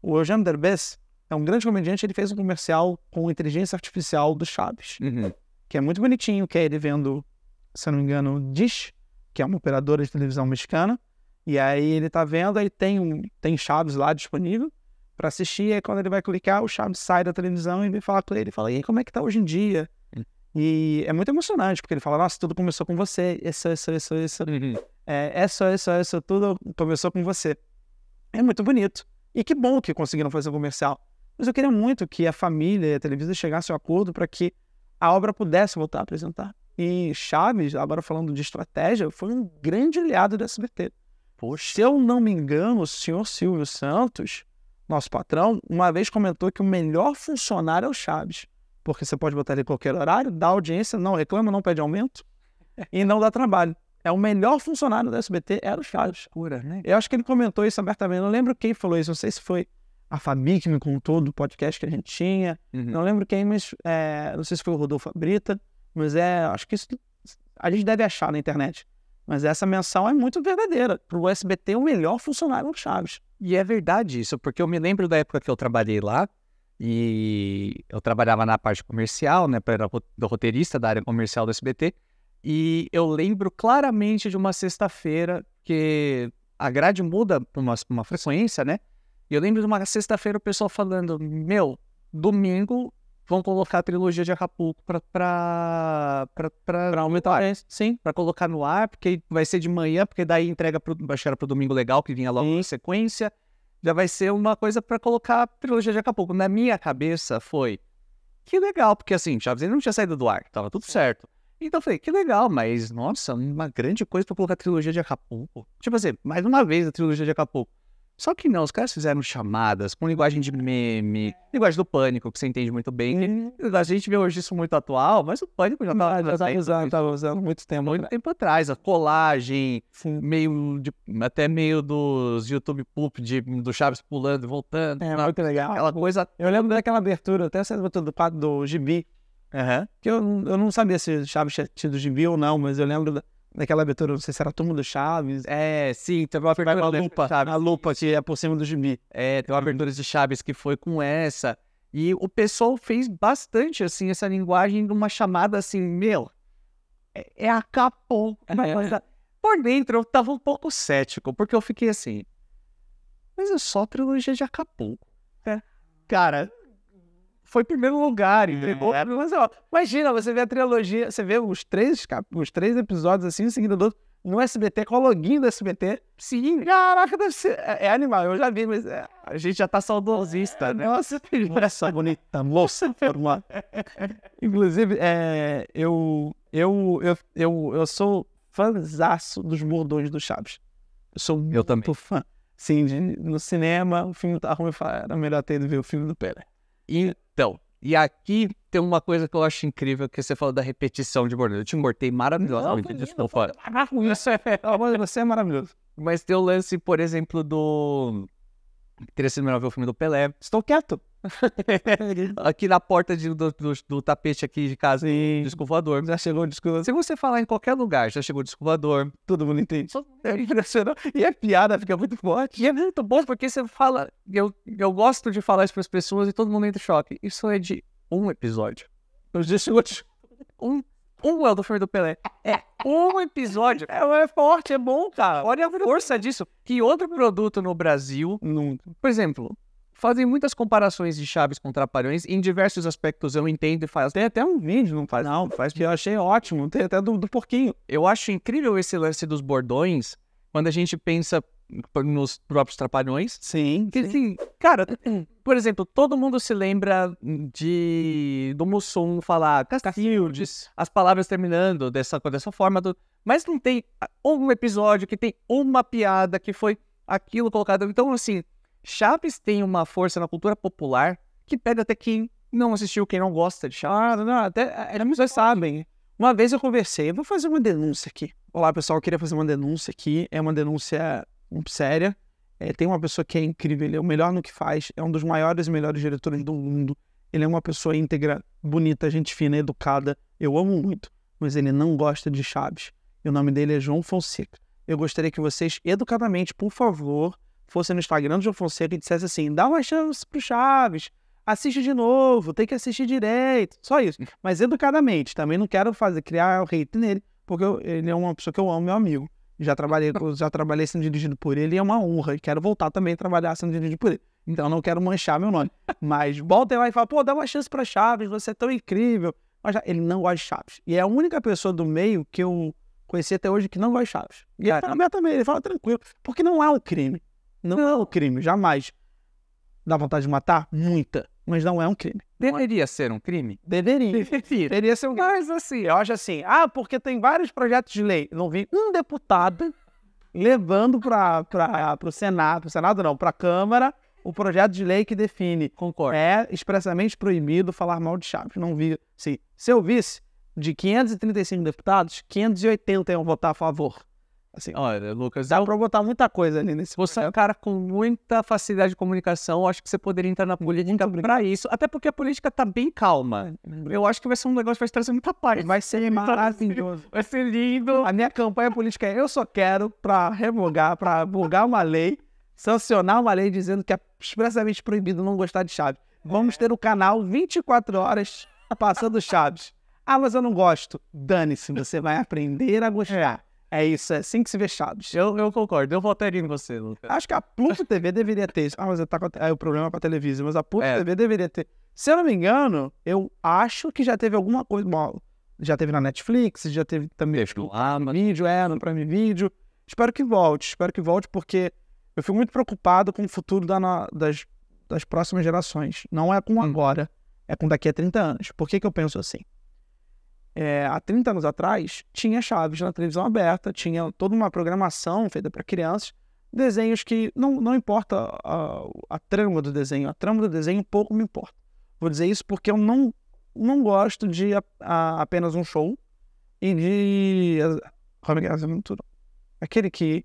O Eugênio Derbez é um grande comediante, ele fez um comercial com inteligência artificial do Chaves, uhum. que é muito bonitinho, que é ele vendo, se eu não me engano, Dish, que é uma operadora de televisão mexicana, e aí ele tá vendo, aí tem, um, tem Chaves lá disponível para assistir, e aí quando ele vai clicar, o Chaves sai da televisão e vem falar com ele, ele fala, e aí como é que tá hoje em dia? Uhum. E é muito emocionante, porque ele fala, nossa, tudo começou com você, isso, isso, isso, isso, uhum. é, isso, isso, isso, tudo começou com você. É muito bonito. E que bom que conseguiram fazer um comercial mas eu queria muito que a família e a televisão chegassem a um acordo para que a obra pudesse voltar a apresentar. E Chaves, agora falando de estratégia, foi um grande aliado do SBT. Poxa. Se eu não me engano, o senhor Silvio Santos, nosso patrão, uma vez comentou que o melhor funcionário é o Chaves. Porque você pode botar ele em qualquer horário, dá audiência, não reclama, não pede aumento e não dá trabalho. É o melhor funcionário do SBT, era o Chaves. Pura, né? Eu acho que ele comentou isso abertamente. Não lembro quem falou isso, não sei se foi a Fabi que me contou do podcast que a gente tinha. Uhum. Não lembro quem, mas é, não sei se foi o Rodolfo Brita, mas é, acho que isso a gente deve achar na internet. Mas essa menção é muito verdadeira. Para o SBT, o melhor funcionário é o Chaves. E é verdade isso, porque eu me lembro da época que eu trabalhei lá e eu trabalhava na parte comercial, né? Era do roteirista da área comercial do SBT. E eu lembro claramente de uma sexta-feira que a grade muda para uma, uma frequência, né? E eu lembro de uma sexta-feira o pessoal falando: Meu, domingo vão colocar a trilogia de Acapulco pra, pra, pra, pra, pra aumentar. É, sim, pra colocar no ar, porque vai ser de manhã, porque daí entrega pro, acho que era pro domingo legal, que vinha logo sim. em sequência. Já vai ser uma coisa pra colocar a trilogia de Acapulco. Na minha cabeça foi: Que legal, porque assim, Chaves não tinha saído do ar, tava tudo sim. certo. Então eu falei, que legal, mas nossa, uma grande coisa pra colocar a trilogia de Acapulco. Tipo assim, mais uma vez a trilogia de Acapulco. Só que não, os caras fizeram chamadas com linguagem de meme, linguagem do pânico, que você entende muito bem. Uhum. a gente vê hoje isso muito atual, mas o pânico já estava tá, tá usando, tava tá usando muito tempo. Muito tempo atrás, a colagem, Sim. meio de, até meio dos YouTube Poop de, do Chaves pulando e voltando. É, muito legal. Aquela coisa... Eu lembro daquela abertura, até essa abertura do, do, do Gibi, uhum. que eu, eu não sabia se Chaves tinha tido Gibi ou não, mas eu lembro... Da naquela abertura, não sei se era Túmulo do Chaves. É, sim, teve uma abertura da lupa, Chaves. a lupa que é por cima do Jimmy É, tem uma uhum. abertura de Chaves que foi com essa. E o pessoal fez bastante, assim, essa linguagem numa chamada assim, meu, é, é a capô. É. Por dentro eu tava um pouco cético, porque eu fiquei assim, mas é só trilogia de Acapulco. É. Cara, foi primeiro lugar, é. entendeu É. Mas, ó, imagina, você vê a trilogia, você vê os três, os três episódios assim, um seguida do outro, no SBT, com o login do SBT. Sim. Caraca, deve ser. É, é animal, eu já vi, mas é, a gente já tá saudosista, é, né? Nossa, essa bonita moça, formada Inclusive, é, eu, eu, eu, eu, eu sou fãzaço dos bordões do Chaves. Eu sou eu muito também. fã. Sim, de, no cinema, o filme tá ruim, eu falo, ah, era melhor ter ido ver o filme do Pelé. E então, e aqui tem uma coisa que eu acho incrível que você falou da repetição de bordão. Eu te cortei maravilhosamente, não, isso, é Maravilhoso. Você é maravilhoso. Mas tem o lance, por exemplo, do. Teria sido melhor ver o filme do Pelé. Estou quieto. aqui na porta de, do, do, do, tapete aqui de casa, Sim. disco voador. Já chegou o disco Se você falar em qualquer lugar, já chegou o disco voador, todo mundo entende. É impressionante. E a é piada fica muito forte. E é muito bom porque você fala. Eu, eu gosto de falar isso para as pessoas e todo mundo entra em choque. Isso é de um episódio. Eu já chegou de... um um é o do filme do Pelé. É um episódio. É, é forte, é bom, cara. Olha a força disso. Que outro produto no Brasil. Nunca. Por exemplo, fazem muitas comparações de Chaves com Trapalhões. Em diversos aspectos eu entendo e faz. Tem até um vídeo, não faz? Não, faz que eu achei ótimo. Tem até do, do porquinho. Eu acho incrível esse lance dos bordões quando a gente pensa nos próprios Trapalhões. Sim. Que, sim. Assim, cara, por exemplo, todo mundo se lembra de do Mussum falar Castildes, as palavras terminando dessa, dessa forma. Do, mas não tem ah, um episódio que tem uma piada que foi aquilo colocado. Então, assim, Chaves tem uma força na cultura popular que pega até quem não assistiu, quem não gosta de Chaves. Ah, né? não, até as é, é, pessoas sabem. Uma vez eu conversei, vou fazer uma denúncia aqui. Olá, pessoal, eu queria fazer uma denúncia aqui. É uma denúncia séria. É, tem uma pessoa que é incrível, ele é o melhor no que faz, é um dos maiores e melhores diretores do mundo. Ele é uma pessoa íntegra, bonita, gente fina, educada. Eu amo muito, mas ele não gosta de Chaves. E o nome dele é João Fonseca. Eu gostaria que vocês, educadamente, por favor, fosse no Instagram do João Fonseca e dissesse assim: dá uma chance pro Chaves, assiste de novo, tem que assistir direito. Só isso. Hum. Mas educadamente, também não quero fazer, criar o hate nele, porque eu, ele é uma pessoa que eu amo, meu amigo. Já trabalhei, já trabalhei sendo dirigido por ele, é uma honra. Quero voltar também a trabalhar sendo dirigido por ele. Então não quero manchar meu nome. Mas volta lá e fala, pô, dá uma chance pra Chaves, você é tão incrível. Mas ele não gosta de Chaves. E é a única pessoa do meio que eu conheci até hoje que não gosta de Chaves. E ele fala também ele fala tranquilo. Porque não há é um crime. Não é um crime, jamais. Dá vontade de matar? Muita. Mas não é um crime. Deveria ser um crime? Deveria. Deveria. Deveria ser um crime. Mas assim, eu acho assim, ah, porque tem vários projetos de lei. Não vi um deputado levando para o Senado, para o Senado não, para a Câmara, o projeto de lei que define. Concordo. É expressamente proibido falar mal de Chaves. Não vi. Sim. Se eu visse, de 535 deputados, 580 iam votar a favor. Assim, olha, Lucas. Dá pra botar muita coisa ali nesse Você é um cara com muita facilidade de comunicação. Eu acho que você poderia entrar na uhum. política para isso. Até porque a política tá bem calma. Uhum. Eu acho que vai ser um negócio que vai trazer muita paz. Vai ser maravilhoso. Vai ser lindo. A minha campanha política é: eu só quero para revogar, para burgar uma lei, sancionar uma lei dizendo que é expressamente proibido não gostar de Chaves. Vamos é. ter o canal 24 horas passando Chaves. Ah, mas eu não gosto. Dane-se, você vai aprender a gostar. É. É isso, é cinco assim se fechados. Eu, eu concordo, eu votaria em você, Lucas. Acho que a Pluto TV deveria ter isso. Ah, mas tá com é, o problema é com a televisão, mas a Pluto é. TV deveria ter. Se eu não me engano, eu acho que já teve alguma coisa. Bom, já teve na Netflix, já teve também. Teve no Amazon. Vídeo, é, no Prime Video. Espero que volte, espero que volte, porque eu fico muito preocupado com o futuro da, das, das próximas gerações. Não é com hum. agora, hum. é com daqui a 30 anos. Por que, que eu penso assim? é, há 30 anos atrás, tinha Chaves na televisão aberta, tinha toda uma programação feita para crianças, desenhos que não, não importa a, a, trama do desenho, a trama do desenho pouco me importa. Vou dizer isso porque eu não, não gosto de a, a, apenas um show e de. Como é que é? Aquele que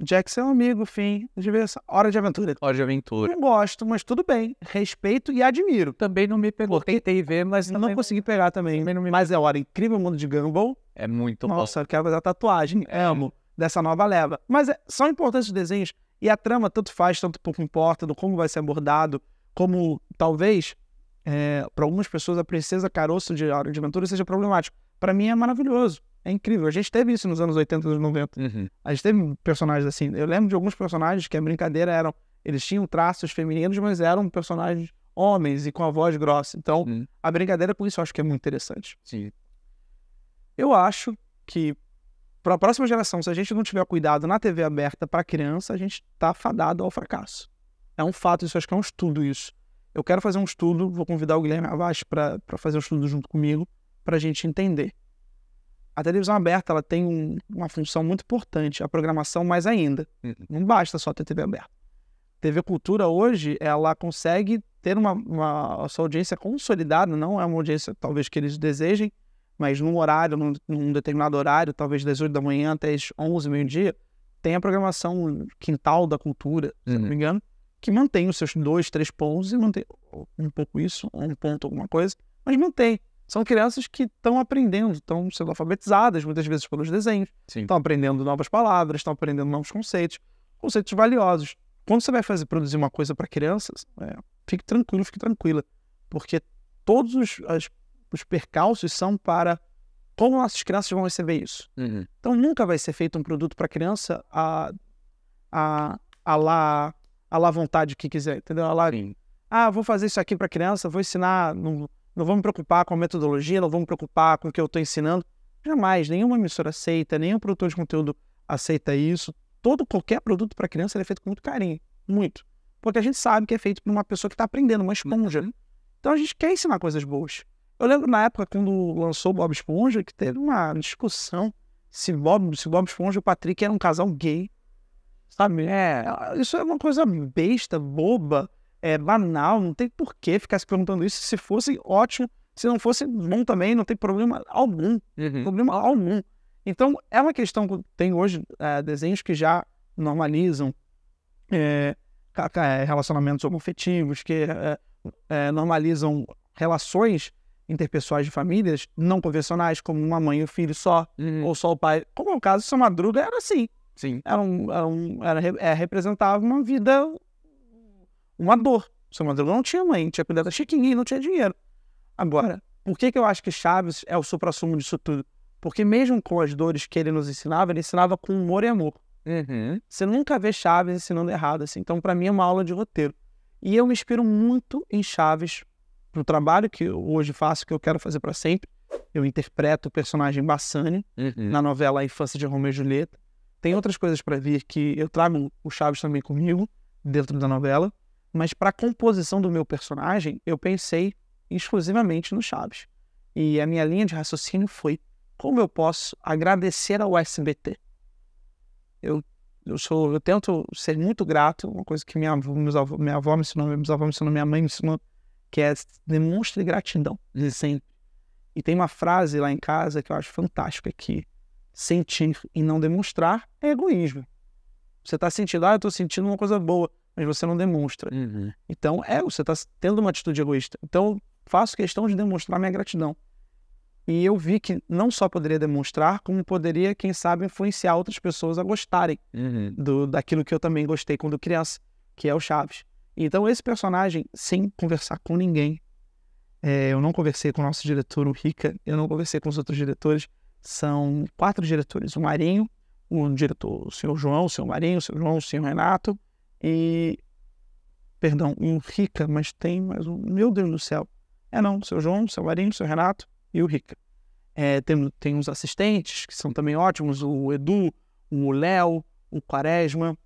Jackson é um amigo, fim, diversão. Hora de aventura. Hora de aventura. Não gosto, mas tudo bem. Respeito e admiro. Também não me pegou. Tentei ver, mas não, não consegui pegar também. também me... Mas é hora incrível mundo de Gumball. É muito Nossa, bom. Nossa, quero fazer a tatuagem. É. Amo dessa nova leva. Mas é... são importantes os desenhos e a trama tanto faz, tanto pouco importa do como vai ser abordado, como talvez é, para algumas pessoas a princesa caroço de Hora de Aventura seja problemático para mim é maravilhoso. É incrível. A gente teve isso nos anos 80, e 90. Uhum. A gente teve personagens assim. Eu lembro de alguns personagens que a brincadeira eram. Eles tinham traços femininos, mas eram personagens homens e com a voz grossa. Então, uhum. a brincadeira, por isso, eu acho que é muito interessante. Sim. Eu acho que para a próxima geração, se a gente não tiver cuidado na TV aberta para criança, a gente está fadado ao fracasso. É um fato isso, acho que é um estudo isso. Eu quero fazer um estudo, vou convidar o Guilherme Avas para fazer um estudo junto comigo, para a gente entender. A televisão aberta ela tem um, uma função muito importante, a programação mais ainda. Hum. Não basta só ter TV aberta. TV Cultura hoje, ela consegue ter uma, uma a sua audiência consolidada, não é uma audiência talvez que eles desejem, mas num horário, num, num determinado horário, talvez das 8 da manhã até as 11, meio-dia, tem a programação Quintal da Cultura, se não me uhum. engano, que mantém os seus dois, três pontos e mantém um pouco isso, um ponto, alguma coisa, mas mantém são crianças que estão aprendendo, estão sendo alfabetizadas muitas vezes pelos desenhos, estão aprendendo novas palavras, estão aprendendo novos conceitos, conceitos valiosos. Quando você vai fazer produzir uma coisa para crianças, é, fique tranquilo, fique tranquila, porque todos os, as, os percalços são para como nossas crianças vão receber isso. Uhum. Então nunca vai ser feito um produto para criança a, a, a lá a lá vontade que quiser, entendeu? A lá, Sim. ah, vou fazer isso aqui para criança, vou ensinar no, não vou me preocupar com a metodologia, não vou me preocupar com o que eu estou ensinando. Jamais, nenhuma emissora aceita, nenhum produtor de conteúdo aceita isso. Todo qualquer produto para criança é feito com muito carinho, muito. Porque a gente sabe que é feito por uma pessoa que está aprendendo, uma esponja. Uhum. Então a gente quer ensinar coisas boas. Eu lembro na época quando lançou Bob Esponja, que teve uma discussão se Bob, se Bob Esponja e o Patrick eram um casal gay. Sabe? É, é isso é uma coisa besta, boba é banal, não tem por que ficar se perguntando isso. Se fosse ótimo, se não fosse bom também, não tem problema algum. Uhum. Problema algum. Então, é uma questão que tem hoje é, desenhos que já normalizam é, é relacionamentos homofetivos, que é, é, normalizam relações interpessoais de famílias não convencionais, como uma mãe e um filho só, uhum. ou só o pai. Como é o caso, São Madruga era assim. Sim. Era, um, era, um, era, era é, representava uma vida uma dor. seu Mateus não tinha mãe, tinha cuidado da Chiquinha e não tinha dinheiro. Agora, por que, que eu acho que Chaves é o supra-sumo disso tudo? Porque mesmo com as dores que ele nos ensinava, ele ensinava com humor e amor. Uhum. Você nunca vê Chaves ensinando errado, assim. Então, para mim, é uma aula de roteiro. E eu me inspiro muito em Chaves no trabalho que eu hoje faço, que eu quero fazer para sempre. Eu interpreto o personagem Bassani uhum. na novela A Infância de Romeu e Julieta. Tem outras coisas para vir que eu trago o Chaves também comigo, dentro da novela. Mas para a composição do meu personagem, eu pensei exclusivamente no Chaves. E a minha linha de raciocínio foi: como eu posso agradecer ao SBT? Eu, eu, sou, eu tento ser muito grato, uma coisa que minha avó, avô, minha avó me ensinou, meus avós me ensinou, minha mãe me ensinou, que é demonstre gratidão sempre. E tem uma frase lá em casa que eu acho fantástica que sentir e não demonstrar é egoísmo. Você está sentindo, ah, eu estou sentindo uma coisa boa mas você não demonstra. Uhum. Então, é, você está tendo uma atitude egoísta. Então, faço questão de demonstrar minha gratidão. E eu vi que não só poderia demonstrar, como poderia, quem sabe, influenciar outras pessoas a gostarem uhum. do, daquilo que eu também gostei quando criança, que é o Chaves. Então, esse personagem, sem conversar com ninguém, é, eu não conversei com o nosso diretor, o Rica, eu não conversei com os outros diretores, são quatro diretores: o Marinho, o diretor, o senhor João, o senhor Marinho, o senhor João, o senhor Renato, e. Perdão, e o Rica, mas tem mais um. Meu Deus do céu. É não, seu João, seu Marinho, seu Renato e o Rica. É, tem, tem uns assistentes que são também ótimos, o Edu, o Léo, o Quaresma.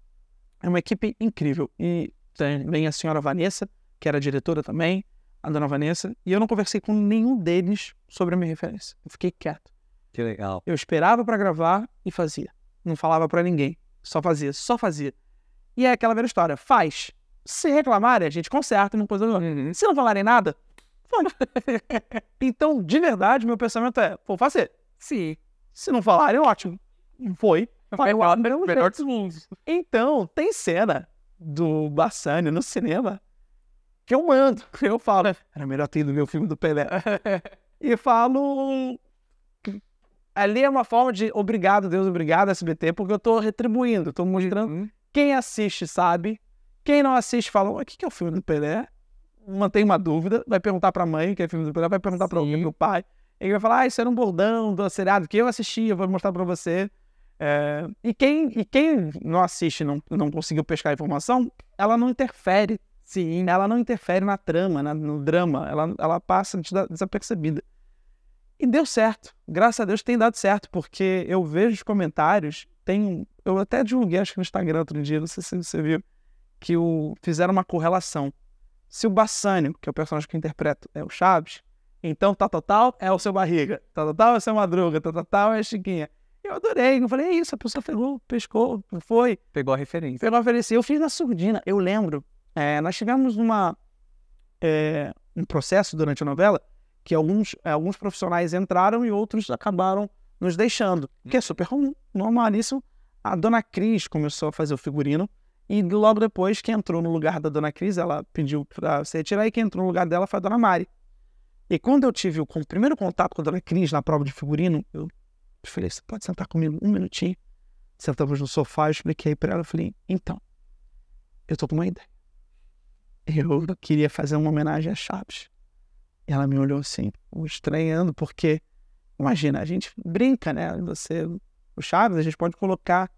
É uma equipe incrível. E também a senhora Vanessa, que era diretora também, a dona Vanessa, e eu não conversei com nenhum deles sobre a minha referência. Eu fiquei quieto. Que legal. Eu esperava para gravar e fazia. Não falava para ninguém. Só fazia, só fazia. E é aquela velha história. Faz. Se reclamarem, a gente conserta, não coisa uhum. Se não falarem nada, fone. então, de verdade, meu pensamento é, vou fazer. Assim. Sim. Se não falarem, ótimo. Foi. foi o melhor, melhor dos mundos. Então, tem cena do Bassani no cinema que eu mando. Eu falo, era melhor ter ido ver o filme do Pelé. e falo. Ali é uma forma de obrigado, Deus, obrigado, SBT, porque eu tô retribuindo, tô mostrando. Uhum. Quem assiste sabe. Quem não assiste fala: o que, que é o filme do Pelé? Mantém uma dúvida, vai perguntar pra mãe que é filme do Pelé, vai perguntar Sim. pra alguém, pro pai. Ele vai falar: ah, isso era um bordão do seriado que eu assisti, eu vou mostrar pra você. É... e, quem, e quem não assiste, não, não conseguiu pescar a informação, ela não interfere. Sim, ela não interfere na trama, na, no drama. Ela, ela passa desapercebida. E deu certo. Graças a Deus tem dado certo, porque eu vejo os comentários, tem eu até divulguei, acho que no Instagram outro dia, não sei se você viu, que o, fizeram uma correlação. Se o Bassânio, que é o personagem que eu interpreto, é o Chaves, então tal, tal, tal é o seu Barriga, tal, tal, tal é o seu Madruga, tal, tal, tal é a Chiquinha. Eu adorei, eu falei, é isso, a pessoa pegou, pescou, foi. Pegou a referência. Pegou a referência. Eu fiz na surdina, eu lembro, é, nós tivemos uma, é, um processo durante a novela que alguns, é, alguns profissionais entraram e outros acabaram nos deixando, que é hum. super comum, normalíssimo a Dona Cris começou a fazer o figurino. E logo depois, quem entrou no lugar da Dona Cris, ela pediu para você retirar, e quem entrou no lugar dela foi a Dona Mari. E quando eu tive o primeiro contato com a Dona Cris na prova de figurino, eu falei, você pode sentar comigo um minutinho? Sentamos no sofá, eu expliquei para ela, eu falei, então, eu tô com uma ideia. Eu queria fazer uma homenagem a Chaves. e Ela me olhou assim, estranhando, porque, imagina, a gente brinca, né? Você o Chaves, a gente pode colocar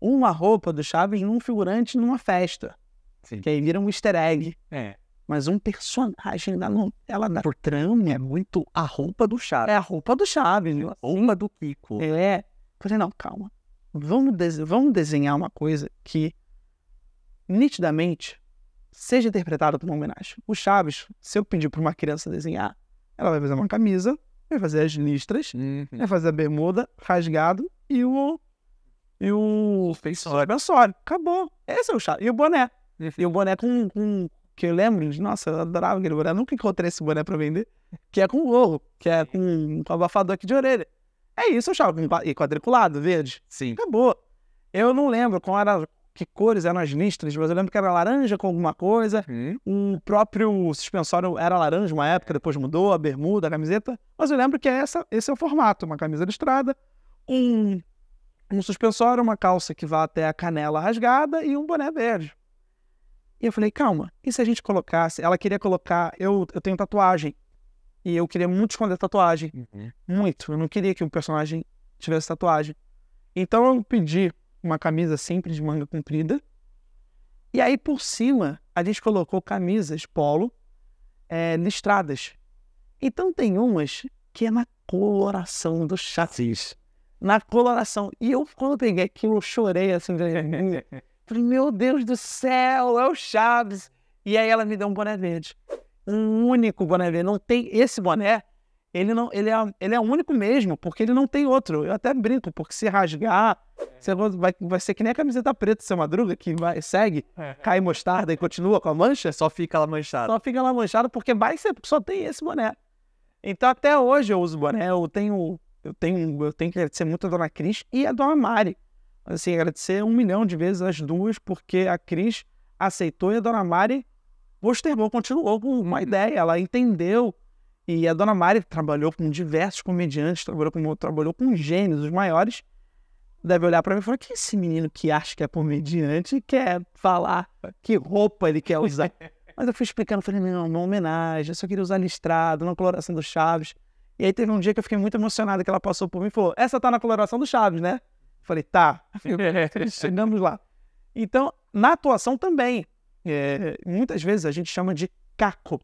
uma roupa do Chaves num figurante numa festa. Sim. Que aí vira um easter egg. É. Mas um personagem da novela da... Por trama é muito a roupa do Chaves. É a roupa do Chaves. Assim, a do Kiko. É. Falei, não, calma. Vamos, de... vamos desenhar uma coisa que nitidamente seja interpretada como uma homenagem. O Chaves, se eu pedir para uma criança desenhar, ela vai fazer uma camisa, vai fazer as listras, uhum. vai fazer a bermuda, rasgado e o. E o. Suspensório. Acabou. Esse é o chato. E o boné. Uhum. E o boné com, com que eu lembro, nossa, eu adorava aquele boné, nunca encontrei esse boné pra vender, que é com gorro, que é com, com abafador aqui de orelha. É isso, eu chato e quadriculado, verde. Sim. Acabou. Eu não lembro qual era, que cores eram as listras, mas eu lembro que era laranja com alguma coisa, hum. o próprio suspensório era laranja uma época, depois mudou a bermuda, a camiseta, mas eu lembro que é essa, esse é o formato, uma camisa listrada, um, um suspensório, uma calça que vá até a canela rasgada e um boné verde. E eu falei, calma, e se a gente colocasse? Ela queria colocar, eu, eu tenho tatuagem. E eu queria muito esconder tatuagem. Uhum. Muito. Eu não queria que o um personagem tivesse tatuagem. Então eu pedi uma camisa simples de manga comprida. E aí por cima a gente colocou camisas polo é, listradas. Então tem umas que é na coloração do chassis na coloração. E eu, quando peguei aquilo, eu chorei assim. Falei, meu Deus do céu, é o Chaves. E aí ela me deu um boné verde. Um único boné verde. Não tem esse boné. Ele, não, ele, é, ele é o único mesmo, porque ele não tem outro. Eu até brinco, porque se rasgar, é. você vai, vai ser que nem a camiseta preta seu madruga, que vai, segue, é. cai mostarda e continua com a mancha. Só fica lá manchada. Só fica lá manchada, porque vai ser, só tem esse boné. Então até hoje eu uso boné, eu tenho eu tenho, eu tenho que agradecer muito a dona Cris e a dona Mari. Assim, agradecer um milhão de vezes as duas, porque a Cris aceitou e a dona Mari postergou, continuou com uma ideia, ela entendeu. E a dona Mari trabalhou com diversos comediantes, trabalhou com, trabalhou com gênios, os maiores. Deve olhar para mim e falar: que é esse menino que acha que é comediante quer falar que roupa ele quer usar? Mas eu fui explicando, falei: não, é uma homenagem, eu só queria usar listrado, não coloração dos Chaves. E aí teve um dia que eu fiquei muito emocionado que ela passou por mim e falou: Essa tá na coloração do Chaves, né? Eu falei, tá. Chegamos lá. Então, na atuação também. É, muitas vezes a gente chama de caco.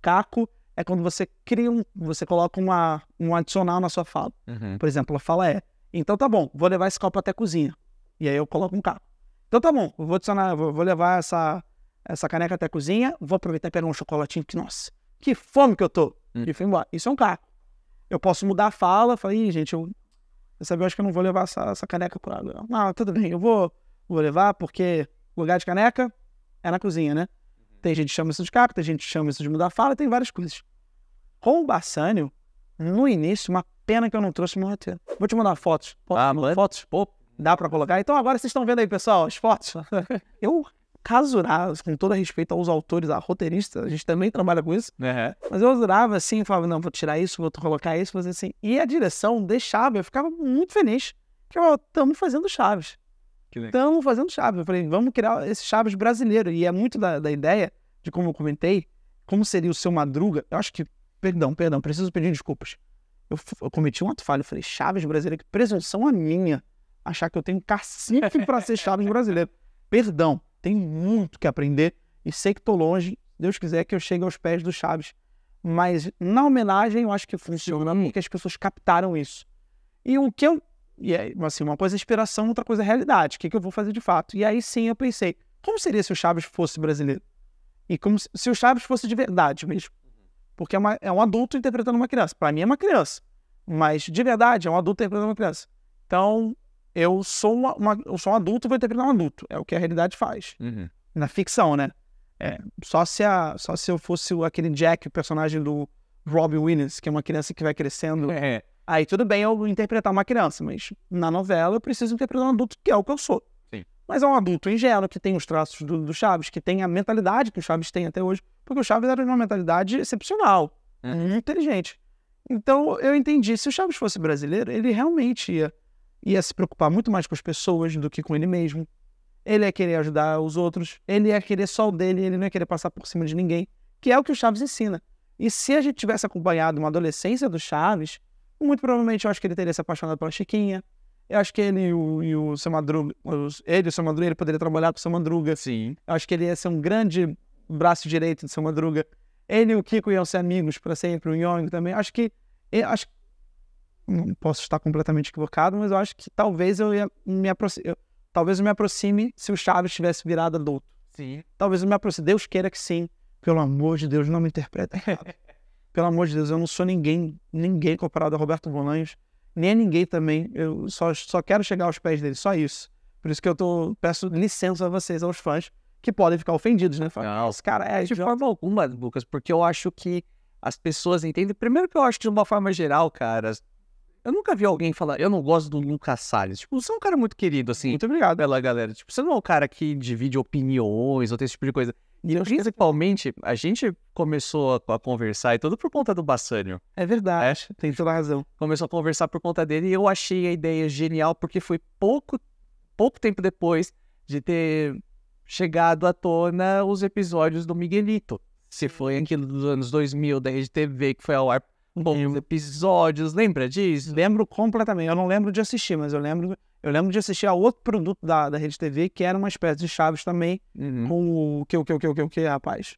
Caco é quando você cria um. Você coloca uma, um adicional na sua fala. Uhum. Por exemplo, a fala é: Então tá bom, vou levar esse copo até a cozinha. E aí eu coloco um caco. Então tá bom, vou adicionar, vou, levar essa, essa caneca até a cozinha, vou aproveitar e pegar um chocolatinho, que, nossa, que fome que eu tô. Uhum. E fui embora. Isso é um caco. Eu posso mudar a fala, falei, gente, eu, dessa eu acho que eu não vou levar essa, essa caneca por água. Não, ah, tudo bem, eu vou, vou levar, porque lugar de caneca é na cozinha, né? Uhum. Tem gente que chama isso de caco, tem gente que chama isso de mudar a fala, tem várias coisas. Com o Bassânio, no início, uma pena que eu não trouxe meu roteiro. Vou te mandar fotos. Posso ah, mandar fotos? Pô, dá pra colocar? Então agora vocês estão vendo aí, pessoal, as fotos. eu rasurar, com todo respeito aos autores, a roteiristas, a gente também trabalha com isso. Uhum. Mas eu adorava assim, falava, não, vou tirar isso, vou colocar isso, fazer assim. E a direção deixava, eu ficava muito feliz. que eu estamos fazendo Chaves. Estamos fazendo Chaves. Eu falei, vamos criar esse Chaves brasileiro. E é muito da, da ideia, de como eu comentei, como seria o seu Madruga. Eu acho que, perdão, perdão, preciso pedir desculpas. Eu, eu cometi um ato falho. Eu falei, Chaves brasileiro, que presunção a minha achar que eu tenho cacique para ser Chaves brasileiro. Perdão tenho muito que aprender e sei que estou longe. Deus quiser que eu chegue aos pés do Chaves. Mas na homenagem eu acho que funciona porque assim as pessoas captaram isso. E o que eu. E é, assim, uma coisa é inspiração, outra coisa é realidade. O que, que eu vou fazer de fato? E aí sim eu pensei, como seria se o Chaves fosse brasileiro? E como se, se o Chaves fosse de verdade mesmo. Porque é, uma, é um adulto interpretando uma criança. Para mim é uma criança. Mas de verdade é um adulto interpretando uma criança. Então, eu sou, uma, uma, eu sou um adulto vou interpretar um adulto. É o que a realidade faz. Uhum. Na ficção, né? É, só, se a, só se eu fosse aquele Jack, o personagem do Robin Williams, que é uma criança que vai crescendo. É. Aí tudo bem eu interpretar uma criança, mas na novela eu preciso interpretar um adulto que é o que eu sou. Sim. Mas é um adulto ingênuo, que tem os traços do, do, Chaves, que tem a mentalidade que o Chaves tem até hoje, porque o Chaves era uma mentalidade excepcional, uhum. inteligente. Então eu entendi, se o Chaves fosse brasileiro, ele realmente ia ia se preocupar muito mais com as pessoas do que com ele mesmo. Ele ia é querer ajudar os outros, ele ia é querer só o dele, ele não ia é querer passar por cima de ninguém, que é o que o Chaves ensina. E se a gente tivesse acompanhado uma adolescência do Chaves, muito provavelmente eu acho que ele teria se apaixonado pela Chiquinha. Eu acho que ele e o, e o seu Madruga, ele o seu Madruga, ele poderia trabalhar com o seu Madruga. Sim. Eu acho que ele ia ser um grande braço direito do seu Madruga. Ele e o Kiko iam ser amigos para sempre, o Yong também. Acho que, eu, acho que não posso estar completamente equivocado, mas eu acho que talvez eu ia me aproxime, talvez eu me aproxime se o Chaves tivesse virado adulto. Sim. Talvez eu me aproxime, Deus queira que sim. Pelo amor de Deus, não me interpreta errado. Pelo amor de Deus, eu não sou ninguém, ninguém comparado a Roberto Bolanhos, nem a ninguém também. Eu só, só quero chegar aos pés dele, só isso. Por isso que eu tô, peço licença a vocês, aos fãs, que podem ficar ofendidos, né? Falar, não, os cara é. De forma alguma, Lucas, porque eu acho que as pessoas entendem. Primeiro que eu acho que de uma forma geral, cara, eu nunca vi alguém falar, eu não gosto do Lucas Salles. Tipo, você é um cara muito querido, assim. Muito obrigado. Pela galera. Tipo, você não é um cara que divide opiniões ou tem esse tipo de coisa. E eu principalmente, a gente começou a, a, conversar e tudo por conta do Bassânio. É verdade. É? Tem toda razão. Começou a conversar por conta dele e eu achei a ideia genial porque foi pouco, pouco tempo depois de ter chegado à tona os episódios do Miguelito. Se foi aquilo dos anos 2000 da RedeTV que foi ao ar bons eu... episódios. Lembra disso? Lembro completamente. Eu não lembro de assistir, mas eu lembro, eu lembro de assistir a outro produto da, da Rede TV, que era uma espécie de Chaves também, uhum. com o que, o que, o que, o que, o que, rapaz?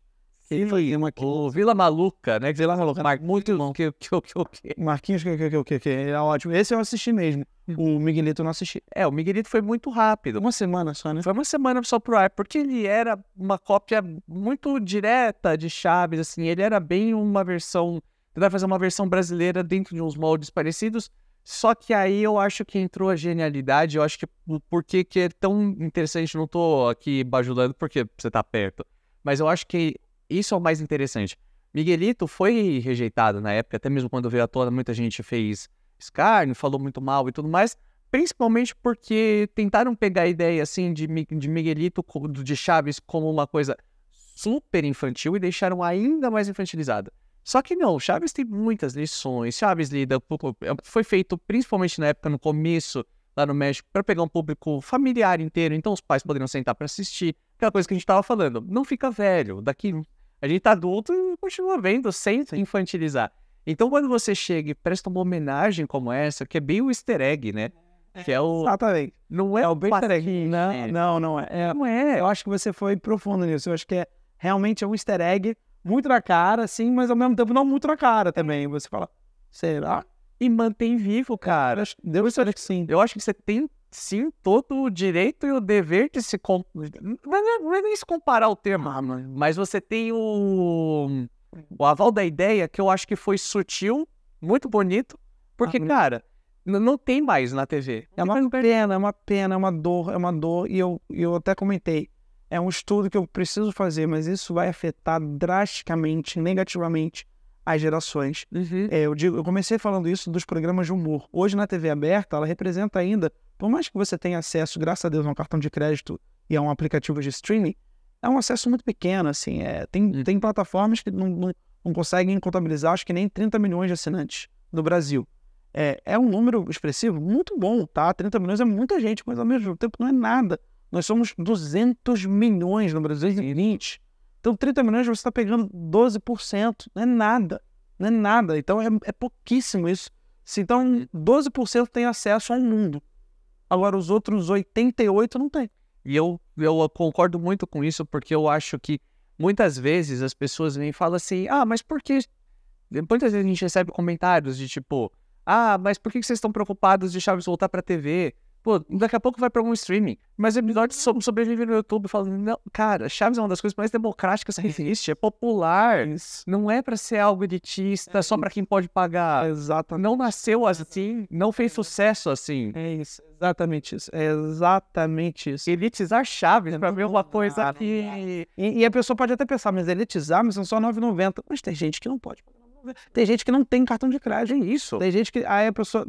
Ele, o Vila Maluca, né? Vila Maluca, Mar... muito bom. Que, que, que, que. Marquinhos, que, que, que, que, é ótimo. Esse eu assisti mesmo. Uhum. O Miguelito eu não assisti. É, o Miguelito foi muito rápido. Uma semana só, né? Foi uma semana só pro ar, porque ele era uma cópia muito direta de Chaves, assim. Ele era bem uma versão tentar fazer uma versão brasileira dentro de uns moldes parecidos. Só que aí eu acho que entrou a genialidade, eu acho que porque que é tão interessante, não tô aqui bajulando porque você tá perto, mas eu acho que isso é o mais interessante. Miguelito foi rejeitado na época, até mesmo quando veio à tona, muita gente fez escárnio, falou muito mal e tudo mais, principalmente porque tentaram pegar a ideia assim de, de Miguelito, de Chaves, como uma coisa super infantil e deixaram ainda mais infantilizada. Só que não, Chaves tem muitas lições. Chaves lida é, foi feito principalmente na época no começo lá no México para pegar um público familiar inteiro, então os pais poderiam sentar para assistir. Aquela coisa que a gente estava falando, não fica velho, daqui a gente tá adulto e continua vendo sem infantilizar. Então quando você chega e presta uma homenagem como essa, que é bem o easter egg, né? É. Que é o. Exatamente. Não é, é o bem easter egg. Não, né? é. não, não é. é. Não é. Eu acho que você foi profundo nisso. Eu acho que é realmente é um easter egg muito na cara, assim, mas ao mesmo tempo não muito na cara também. Você fala, será? E mantém vivo, cara. Deus eu acho que sim. Eu acho que você tem sim todo o direito e o dever de se. Com... É não é nem se comparar o tema, ah, mas você tem o... o aval da ideia que eu acho que foi sutil, muito bonito, porque, ah, cara. Não tem mais na TV. É uma então, pena, é uma pena, é uma dor, é uma dor. E eu, eu até comentei é um estudo que eu preciso fazer, mas isso vai afetar drasticamente, negativamente, as gerações. Uhum. É, eu, digo, eu comecei falando isso dos programas de humor. Hoje, na TV aberta, ela representa ainda, por mais que você tenha acesso, graças a Deus, a um cartão de crédito e a um aplicativo de streaming, é um acesso muito pequeno, assim. É, tem, uhum. tem plataformas que não, não, não, conseguem contabilizar, acho que nem 30 milhões de assinantes no Brasil. É, é um número expressivo muito bom, tá? 30 milhões é muita gente, mas ao mesmo tempo não é nada nós somos 200 milhões no Brasil, Então, 30 milhões você está pegando 12%. Não é nada. Não é nada. Então, é, é pouquíssimo isso. Então, 12% tem acesso ao mundo. Agora, os outros 88% não tem. E eu, eu concordo muito com isso, porque eu acho que muitas vezes as pessoas vêm e falam assim: ah, mas por que. Muitas vezes a gente recebe comentários de tipo: ah, mas por que vocês estão preocupados de Chaves voltar para a TV? Pô, daqui a pouco vai pra algum streaming. Mas o episódio sobre uhum. sobrevive no YouTube falando, não, cara, Chaves é uma das coisas mais democráticas que existe, é popular. Isso. Não é pra ser algo elitista, é só pra quem pode pagar. Exatamente. Não nasceu assim, não fez sucesso assim. É isso, exatamente isso. É exatamente isso. Elitizar Chaves, pra ver uma coisa que. E, e, a pessoa pode até pensar, mas elitizar, mas são só 9,90. Mas tem gente que não pode Tem gente que não tem cartão de crédito. É isso. Tem gente que. Aí a pessoa.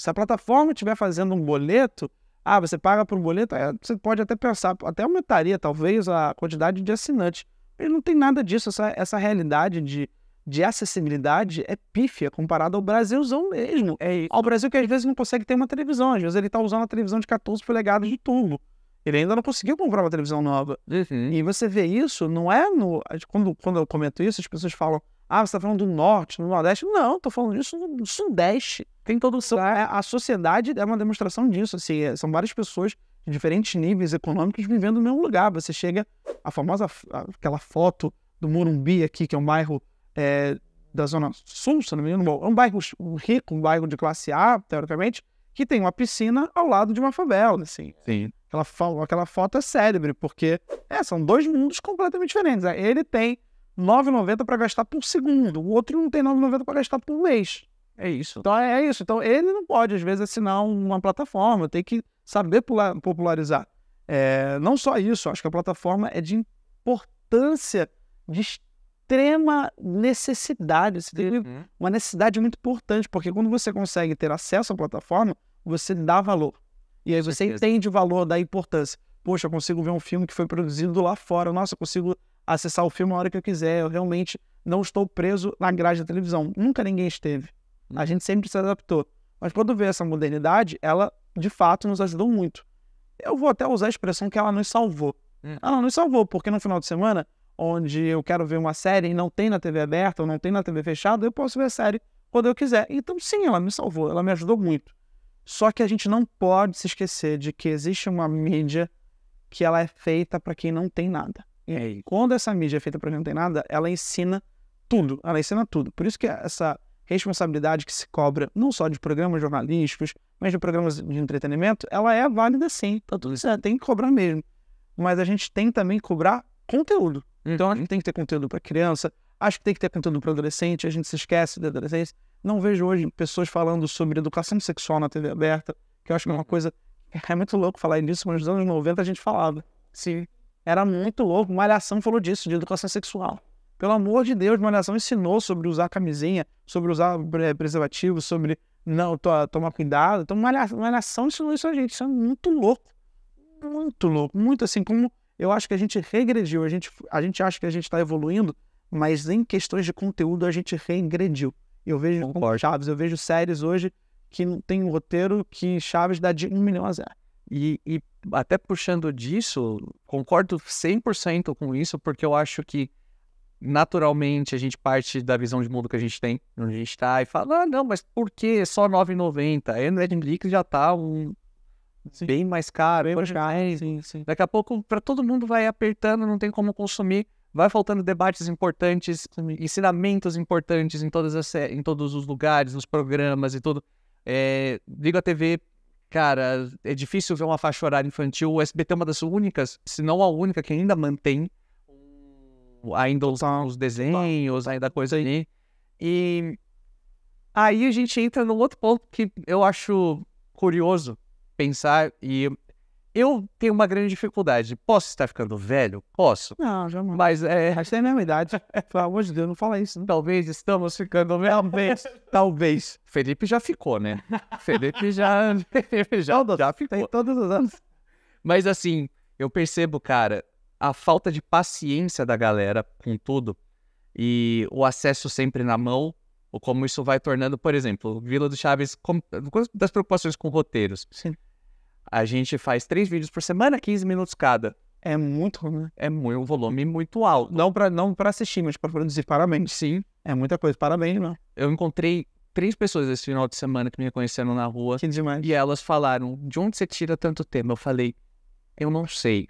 Se a plataforma estiver fazendo um boleto, ah, você paga por um boleto, é, você pode até pensar, até aumentaria talvez a quantidade de assinantes. Mas não tem nada disso, essa, essa realidade de, de acessibilidade é pífia comparada ao Brasilzão mesmo. É ao Brasil que às vezes não consegue ter uma televisão, às vezes ele está usando uma televisão de 14 polegadas de tubo. Ele ainda não conseguiu comprar uma televisão nova. Uhum. E você vê isso, não é no. Quando, quando eu comento isso, as pessoas falam, ah, você está falando do norte, do nordeste? Não, estou falando disso do sudeste. Tem todo o seu. Tá. É, a sociedade é uma demonstração disso. Assim, é, são várias pessoas de diferentes níveis econômicos vivendo no mesmo lugar. Você chega a famosa aquela foto do Morumbi aqui, que é um bairro é, da zona sul, se não me engano, é um bairro rico, um bairro de classe A, teoricamente, que tem uma piscina ao lado de uma favela, assim. Sim. Aquela, aquela foto é célebre, porque é, são dois mundos completamente diferentes. Né? Ele tem 9,90 para gastar por segundo. O outro não tem 9,90 para gastar por mês. É isso. Então é, é isso. Então ele não pode, às vezes, assinar uma plataforma, tem que saber popularizar. É, não só isso, acho que a plataforma é de importância, de extrema necessidade. Você tem uhum. uma necessidade muito importante, porque quando você consegue ter acesso à plataforma, você dá valor. E aí você entende o valor da importância. Poxa, eu consigo ver um filme que foi produzido lá fora. Nossa, eu consigo acessar o filme a hora que eu quiser. Eu realmente não estou preso na grade da televisão. Nunca ninguém esteve. A gente sempre se adaptou. Mas quando veio essa modernidade, ela de fato nos ajudou muito. Eu vou até usar a expressão que ela nos salvou. Hum. Ela nos salvou, porque no final de semana, onde eu quero ver uma série e não tem na TV aberta ou não tem na TV fechada, eu posso ver a série quando eu quiser. Então, sim, ela me salvou, ela me ajudou muito. Só que a gente não pode se esquecer de que existe uma mídia que ela é feita para quem não tem nada. E aí, quando essa mídia é feita para não tem nada, ela ensina tudo. Ela ensina tudo. Por isso que essa responsabilidade que se cobra, não só de programas jornalísticos, mas de programas de entretenimento, ela é válida sim. Tá tudo certo, tem que cobrar mesmo. Mas a gente tem também que cobrar conteúdo. Então, a gente tem que ter conteúdo para criança, acho que tem que ter conteúdo para adolescente, a gente se esquece da adolescência. Não vejo hoje pessoas falando sobre educação sexual na TV aberta, que eu acho que é uma uhum. coisa. É muito louco falar nisso, mas nos anos 90 a gente falava. Sim. Era muito louco. Malhação falou disso, de educação sexual. Pelo amor de Deus, Malhação ensinou sobre usar camisinha, sobre usar preservativo, sobre não to, tomar cuidado. Então, Malhação, malhação ensinou isso a gente. Isso é muito louco. Muito louco. Muito assim, como eu acho que a gente regrediu. A gente, a gente acha que a gente está evoluindo, mas em questões de conteúdo a gente regrediu. Eu vejo Chaves, eu vejo séries hoje que tem um roteiro que Chaves dá de um milhão a zero. E, e até puxando disso, concordo 100% com isso, porque eu acho que naturalmente a gente parte da visão de mundo que a gente tem, onde a gente está, e fala, ah, não, mas por que é só 9,90? A Netflix já está um... Sim. bem mais caro. Bem mais caro. sim, sim. Daqui a pouco, para todo mundo vai apertando, não tem como consumir, vai faltando debates importantes, ensinamentos importantes em, todas as, em todos os lugares, nos programas e tudo. É, a TV, Cara, é difícil ver uma faixa horária infantil. O SBT é uma das únicas, se não a única, que ainda mantém ainda os, os desenhos, ainda coisa ali. E aí a gente entra num outro ponto que eu acho curioso pensar, e eu tenho uma grande dificuldade. Posso estar ficando velho? Posso. Não, jamais. Mas é. Mas tem a mesma idade. Pelo amor de Deus, não fala isso. Né? Talvez estamos ficando Talvez. Talvez. Felipe já ficou, né? Felipe já. já já, Todos, já ficou. Tem todos os anos. Mas assim, eu percebo, cara, a falta de paciência da galera com tudo e o acesso sempre na mão, ou como isso vai tornando, por exemplo, Vila do Chaves, das preocupações com roteiros. Sim a gente faz três vídeos por semana, 15 minutos cada. É muito, né? É um volume muito alto. Não para não pra assistir, mas para produzir. Parabéns. Sim. É muita coisa. Parabéns, né? Eu encontrei três pessoas esse final de semana que me reconheceram na rua. Que demais. E elas falaram: de onde você tira tanto tema? Eu falei: eu não sei.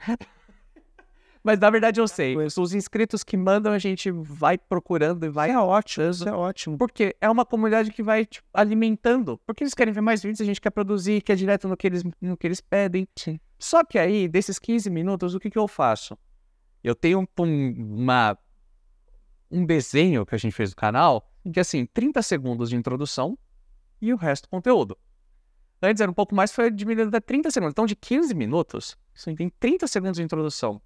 Mas na verdade eu tá sei. Os inscritos que mandam, a gente vai procurando e vai. é ótimo, isso é ótimo. Porque é uma comunidade que vai tipo, alimentando. Porque eles querem ver mais vídeos, a gente quer produzir, que é direto no que eles, no que eles pedem. Sim. Só que aí, desses 15 minutos, o que, que eu faço? Eu tenho um, uma, um desenho que a gente fez do canal, que é, assim, 30 segundos de introdução e o resto conteúdo. Antes era um pouco mais, foi diminuído até 30 segundos. Então, de 15 minutos, Sim. tem 30 segundos de introdução,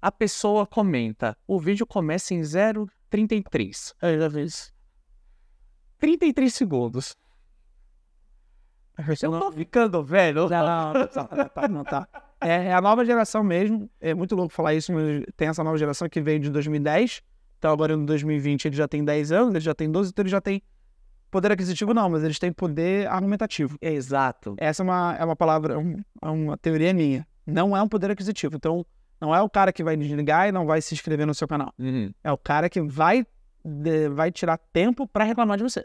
a pessoa comenta, o vídeo começa em 0,33. Aí, já vi isso. 33 segundos. Eu tô ficando velho. Não, não, tá, não tá. É, é, a nova geração mesmo. É muito louco falar isso, mas tem essa nova geração que veio de 2010. Então agora em 2020 ele já tem 10 anos, ele já tem 12, então ele já tem poder aquisitivo, não, mas eles têm poder argumentativo. Exato. Essa é uma, é uma palavra, é, é uma teoria minha. Não é um poder aquisitivo. Então, não é o cara que vai desligar e não vai se inscrever no seu canal. Uhum. É o cara que vai, vai tirar tempo para reclamar de você.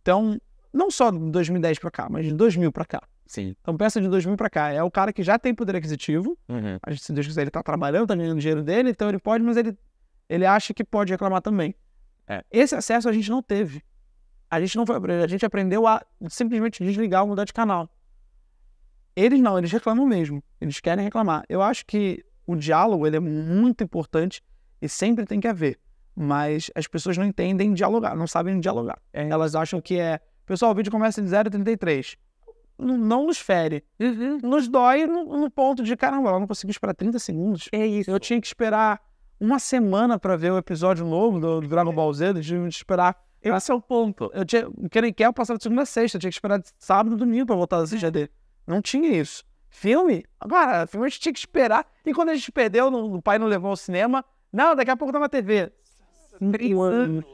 Então, não só de 2010 para cá, mas de 2000 para cá. Sim. Então peça de 2000 para cá. É o cara que já tem poder aquisitivo. Uhum. A gente, se Deus quiser, ele tá trabalhando, tá ganhando dinheiro dele, então ele pode, mas ele, ele acha que pode reclamar também. É. Esse acesso a gente não teve. A gente não foi, a gente aprendeu a simplesmente desligar ou mudar de canal. Eles não, eles reclamam mesmo. Eles querem reclamar. Eu acho que o diálogo ele é muito importante e sempre tem que haver. Mas as pessoas não entendem dialogar, não sabem dialogar. É. Elas acham que é. Pessoal, o vídeo começa em 0,33. Não, não nos fere. Uhum. Nos dói no, no, ponto de caramba, ela não conseguiu esperar 30 segundos. É isso. Eu tinha que esperar uma semana para ver o episódio novo do, do Dragon é. Ball Z, eu que esperar. Esse é o ponto. Eu tinha, quem quer, é, eu passava de segunda a sexta, eu tinha que esperar sábado, domingo para voltar a assistir. É. Não tinha isso. Filme? Cara, filme a gente tinha que esperar. E quando a gente perdeu, o pai não levou ao cinema. Não, daqui a pouco tava tá na TV. Três anos.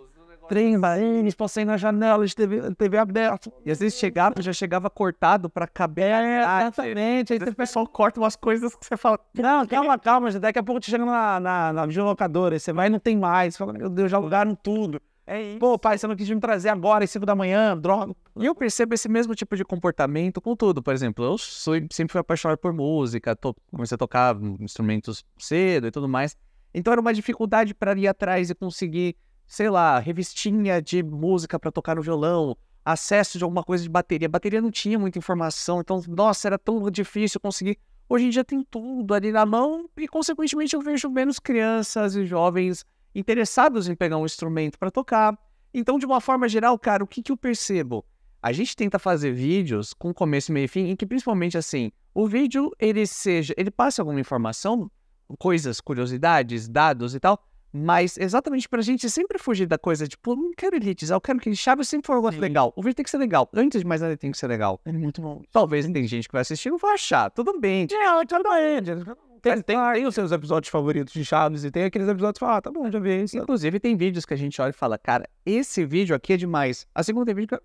Três passei na janela de TV, TV aberta. E às vezes chegava, já chegava cortado pra caber. É, ah, exatamente. Aí o pessoal corta umas coisas que você fala. Não, calma, calma, daqui a pouco te chega na, na, na videolocadora. Você vai e não tem mais. Meu Deus, já alugaram tudo. É isso. Pô, pai, você não quis me trazer agora, às 5 da manhã, droga. E eu percebo esse mesmo tipo de comportamento com tudo. Por exemplo, eu sou, sempre fui apaixonado por música, comecei a tocar instrumentos cedo e tudo mais. Então era uma dificuldade para ir atrás e conseguir, sei lá, revistinha de música para tocar no violão, acesso de alguma coisa de bateria. Bateria não tinha muita informação, então, nossa, era tão difícil conseguir. Hoje em dia tem tudo ali na mão e, consequentemente, eu vejo menos crianças e jovens interessados em pegar um instrumento para tocar. Então, de uma forma geral, cara, o que, que eu percebo? A gente tenta fazer vídeos com começo, meio e fim, em que principalmente assim, o vídeo ele seja, ele passe alguma informação, coisas, curiosidades, dados e tal, mas exatamente pra gente sempre fugir da coisa, tipo, não quero elitizar, eu quero que ele chave sempre for Sim. legal. O vídeo tem que ser legal. Antes de mais nada, tem que ser legal. É muito bom. Talvez tem gente que vai assistir e vai achar. Tudo bem. É, tudo bem tem, tem os seus episódios favoritos de Chaves e tem aqueles episódios que fala, ah, tá bom, já vi isso. Tá Inclusive, tem vídeos que a gente olha e fala, cara, esse vídeo aqui é demais. A segunda vídeo.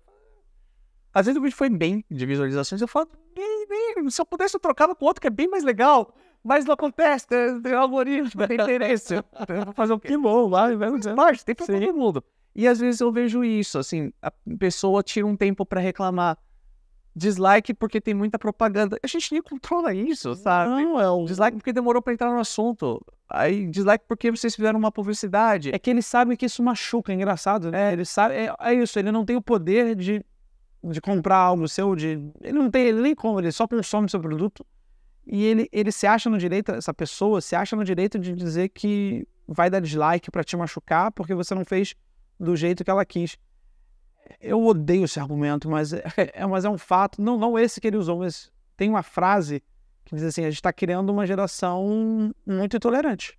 Às vezes o vídeo foi bem de visualizações, eu falo, se eu pudesse eu trocava com outro que é bem mais legal, mas não acontece, né, tem algoritmo, tem interesse. Eu vou fazer um quilombo lá, parte, tem pra todo mundo. E às vezes eu vejo isso, assim, a pessoa tira um tempo para reclamar dislike porque tem muita propaganda. A gente nem controla isso, sabe? Não, é um... Dislike porque demorou para entrar no assunto. Aí, dislike porque vocês fizeram uma publicidade. É que eles sabem que isso machuca, é engraçado, né? É, ele sabe, é, é, isso, ele não tem o poder de, de comprar algo seu, de... Ele não tem, ele nem compra, ele só consome seu produto. E ele, ele se acha no direito, essa pessoa se acha no direito de dizer que vai dar dislike para te machucar porque você não fez do jeito que ela quis eu odeio esse argumento, mas é, é, mas é um fato. Não, não esse que ele usou, mas tem uma frase que diz assim: a gente está criando uma geração muito intolerante.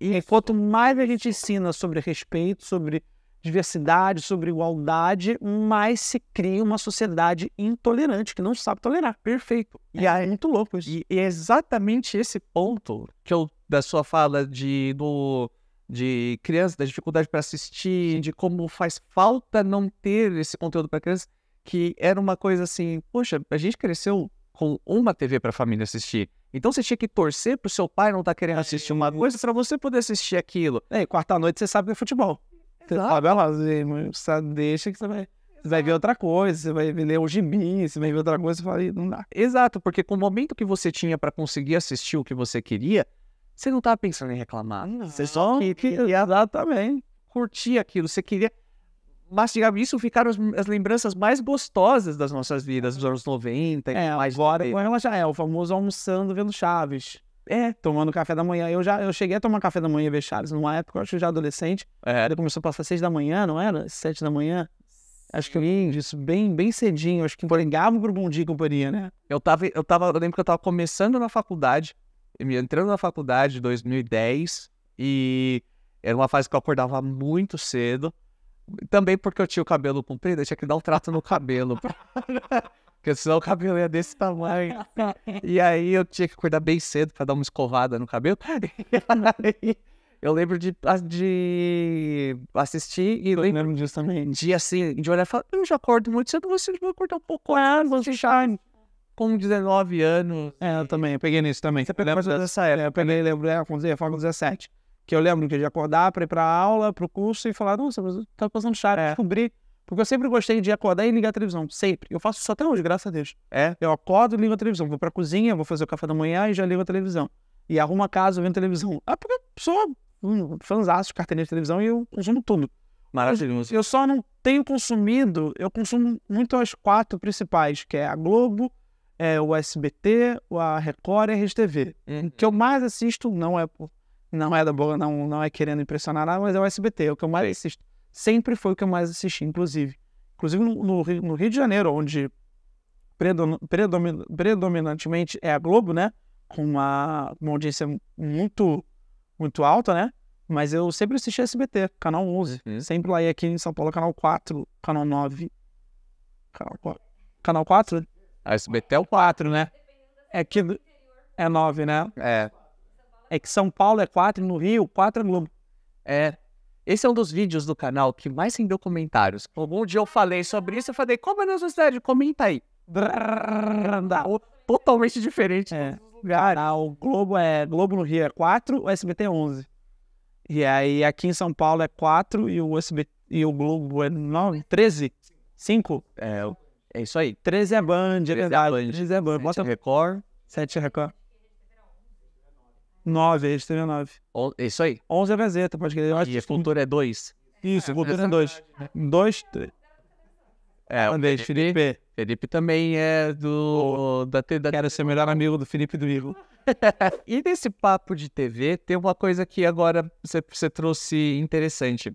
E quanto mais a gente ensina sobre respeito, sobre diversidade, sobre igualdade, mais se cria uma sociedade intolerante que não sabe tolerar. Perfeito. E é, é muito louco isso. E, e é exatamente esse ponto que eu da sua fala de do de criança, da dificuldade para assistir, de como faz falta não ter esse conteúdo para criança, que era uma coisa assim, poxa, a gente cresceu com uma TV para a família assistir. Então você tinha que torcer para o seu pai não estar tá querendo é assistir uma coisa para você poder assistir aquilo. É, quarta-noite você sabe que é futebol. Você sabe, lá, ah, você deixa que você vai... Você vai ver outra coisa, você vai ler o gibi, você vai ver outra coisa, você fala, não dá. Exato, porque com o momento que você tinha para conseguir assistir o que você queria, você não estava pensando em reclamar. Não. Você só queria, queria também. curtir aquilo. Você queria mastigar isso, ficaram as, as, lembranças mais gostosas das nossas vidas, dos anos 90 é, mais. Agora, com ela já é o famoso almoçando vendo Chaves. É, tomando café da manhã. Eu já eu cheguei a tomar café da manhã e ver Chaves numa época, eu acho que já adolescente. É. Ele começou a passar seis da manhã, não era? Sete da manhã. Acho que eu isso bem, bem cedinho. Acho que ligava pro Bom Dia e Companhia, né? Eu tava, eu tava, eu lembro que eu tava começando na faculdade entrando na faculdade em 2010 e era uma fase que eu acordava muito cedo. Também porque eu tinha o cabelo comprido, eu tinha que dar um trato no cabelo. porque senão o cabelo ia desse tamanho. E aí eu tinha que acordar bem cedo para dar uma escovada no cabelo. E aí, eu lembro de, de assistir e eu lembro justamente. de assim, de olhar e falar, eu já acordo muito cedo, você vai acordar um pouco antes. Ah, já com 19 anos. É, eu também, eu peguei nisso também. Você pegou mais ou época. Né? Né? Eu peguei, lembro, é, com, com 17. Que eu lembro que de acordar para ir para aula, para o curso e falar, nossa, mas tá passando chato. É. Descobri. Porque eu sempre gostei de acordar e ligar a televisão, sempre. Eu faço isso até hoje, graças a Deus. É? Eu acordo e ligo a televisão. Vou pra cozinha, vou fazer o café da manhã e já ligo a televisão. E arrumo a casa vendo televisão. Ah, porque sou um fanzaço, carteirinha de televisão e eu consumo tudo. Maravilhoso. eu só não tenho consumido, eu consumo muito as quatro principais, que é a Globo, é o SBT, a Record e a RedeTV. Uhum. O que eu uhum. mais assisto não é não é da boa, não, não é querendo impressionar nada, mas é o SBT, é o que eu mais Sim. assisto. Sempre foi o que eu mais assisti, inclusive. Inclusive no, no, Rio, no Rio de Janeiro, onde predom, predom, predominantemente é a Globo, né? Com uma, uma audiência muito, muito alta, né? Mas eu sempre assisti SBT, canal 11. Uhum. Sempre lá e aqui em São Paulo, canal 4, canal 9. Canal 4. Canal 4? A SBT é o 4, né? É que é 9, né? É. É que São Paulo é 4, e no Rio, 4 é Globo. É. Esse é um dos vídeos do canal que mais rendeu comentários. Algum dia eu falei sobre isso, eu falei, como é na sua cidade? Comenta aí. Totalmente diferente é. lugares. o Globo é Globo no Rio é 4, o SBT é 11. E aí aqui em São Paulo é 4 e o SBT e o Globo é 9, 13? 5? É, o é isso aí. 13 é Band, é, é verdade. 13 é Band. Bota Record. 7 é Record. 9, a gente teve 9. É isso aí. 11 é Gazeta, pode querer. E é é a Cultura né? é 2. Isso, a Cultura é 2. 2, 3. É, o Andrés, Felipe. Felipe. Felipe também é do. da, da, Quero ser o melhor amigo do Felipe do Igor. e nesse papo de TV, tem uma coisa que agora você trouxe interessante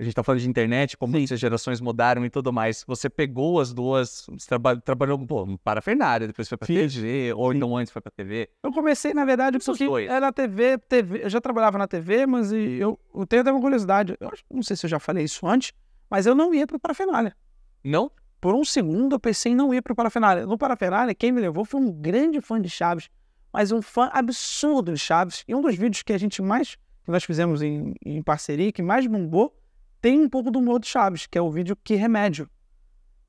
a gente está falando de internet, como Sim. gerações mudaram e tudo mais. Você pegou as duas, traba trabalhou pô, para a Fernária, depois foi para TV, ou Sim. então antes foi para TV. Eu comecei, na verdade, porque era na TV, TV, eu já trabalhava na TV, mas eu, eu tenho até uma curiosidade. Eu não sei se eu já falei isso antes, mas eu não ia para o Parafernália. Não? Por um segundo eu pensei em não ir para o Parafernália. No Parafernália, quem me levou foi um grande fã de Chaves, mas um fã absurdo de Chaves. E um dos vídeos que a gente mais, que nós fizemos em, em parceria, que mais bombou, tem um pouco do humor do Chaves, que é o vídeo Que Remédio,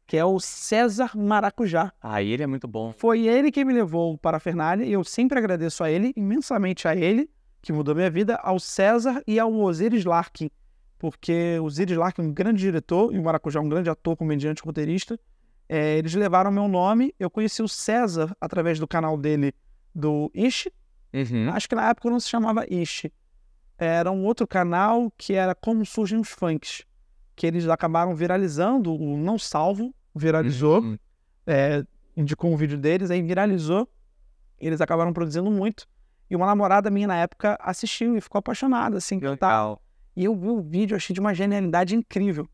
que é o César Maracujá. Ah, ele é muito bom. Foi ele que me levou para a Fernália e eu sempre agradeço a ele, imensamente a ele, que mudou minha vida, ao César e ao Osiris Larkin, porque o Osiris Larkin é um grande diretor e o Maracujá é um grande ator, comediante, roteirista. É, eles levaram meu nome, eu conheci o César através do canal dele do Ishi. Uhum. Acho que na época não se chamava Ishi era um outro canal que era Como Surgem os Funks, que eles acabaram viralizando, o Não Salvo viralizou, uhum. é, indicou um vídeo deles, aí viralizou, eles acabaram produzindo muito, e uma namorada minha na época assistiu e ficou apaixonada, assim, que tal. Tá e eu vi o vídeo, achei de uma genialidade incrível.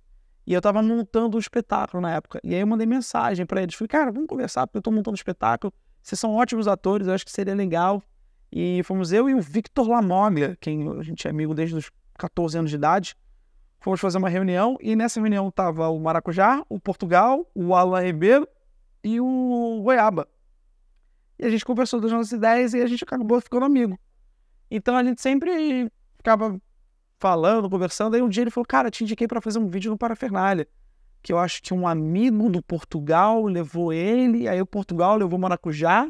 E eu tava montando um espetáculo na época. E aí eu mandei mensagem para eles. Falei, cara, vamos conversar, porque eu tô montando um espetáculo. Vocês são ótimos atores, eu acho que seria legal e fomos eu e o Victor Lamoglia, quem a gente é amigo desde os 14 anos de idade. Fomos fazer uma reunião e nessa reunião tava o Maracujá, o Portugal, o Alain Ribeiro e o Goiaba. E a gente conversou das nossas ideias e a gente acabou ficando amigo. Então a gente sempre ficava falando, conversando. Aí um dia ele falou: Cara, te indiquei para fazer um vídeo no Parafernália. Que eu acho que um amigo do Portugal levou ele, aí o Portugal levou o Maracujá,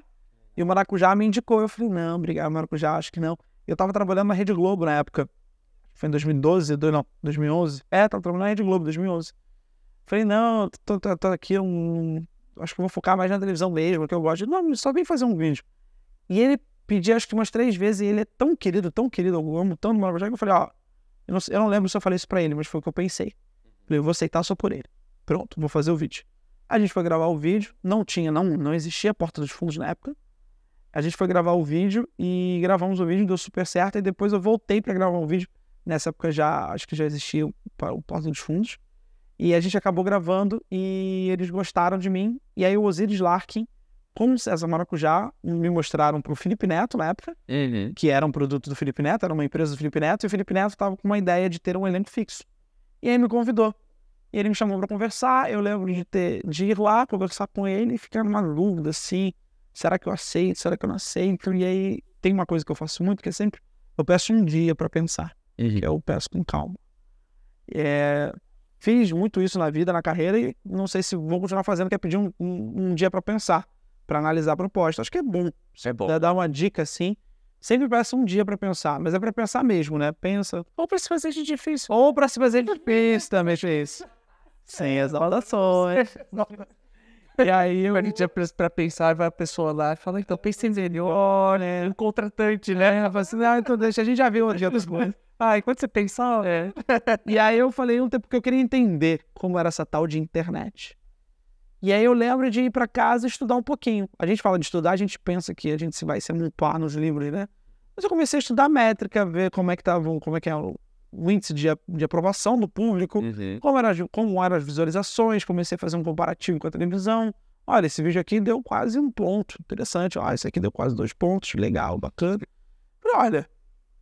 e o Maracujá me indicou. Eu falei, não, obrigado, Maracujá, acho que não. Eu tava trabalhando na Rede Globo na época. Foi em 2012, não, 2011. É, tava trabalhando na Rede Globo, 2011. Falei, não, tô, tô, tô aqui, um, acho que vou focar mais na televisão mesmo, que eu gosto. De, não, só vem fazer um vídeo. E ele pediu, acho que umas três vezes, e ele é tão querido, tão querido, eu amo tanto o Maracujá, que eu falei, ó, eu não, eu não lembro se eu falei isso pra ele, mas foi o que eu pensei. Falei, eu vou aceitar só por ele. Pronto, vou fazer o vídeo. A gente foi gravar o vídeo, não tinha, não, não existia porta dos fundos na época a gente foi gravar o vídeo e gravamos o vídeo, deu super certo. E depois eu voltei para gravar um vídeo. Nessa época já, acho que já existia o, o Porta dos Fundos. E a gente acabou gravando e eles gostaram de mim. E aí o Osiris Larkin, com o César Maracujá, me mostraram para o Felipe Neto na época, uhum. que era um produto do Felipe Neto, era uma empresa do Felipe Neto. E o Felipe Neto estava com uma ideia de ter um elenco fixo. E aí me convidou. E ele me chamou para conversar. Eu lembro de, ter, de ir lá, conversar com ele e ficar numa dúvida assim será que eu aceito? Será que eu não aceito? E aí tem uma coisa que eu faço muito, que é sempre eu peço um dia para pensar. Uhum. eu peço com calma. É, fiz muito isso na vida, na carreira, e não sei se vou continuar fazendo, que é pedir um, um, um dia para pensar, para analisar a proposta. Acho que é bom. É bom. Né, dar uma dica assim. Sempre peço um dia para pensar, mas é para pensar mesmo, né? Pensa. Ou para se fazer de difícil. Ou para se fazer de difícil também, fez. Sem é. exaltações. E aí a gente já é pra pensar, vai a pessoa lá e fala, então pensei em né? O contratante, né? Ela fala assim, ah, então deixa, a gente já viu dia outras coisas. Ah, enquanto você pensar, é. E aí eu falei um tempo que eu queria entender como era essa tal de internet. E aí eu lembro de ir para casa estudar um pouquinho. A gente fala de estudar, a gente pensa que a gente se vai se amontoar nos livros, né? Mas eu comecei a estudar métrica, ver como é que tava, como é que é o o índice de, de aprovação do público, uhum. como, era, como eram as visualizações, comecei a fazer um comparativo com a televisão. Olha, esse vídeo aqui deu quase um ponto, interessante. Ah, esse aqui deu quase dois pontos, legal, bacana. olha,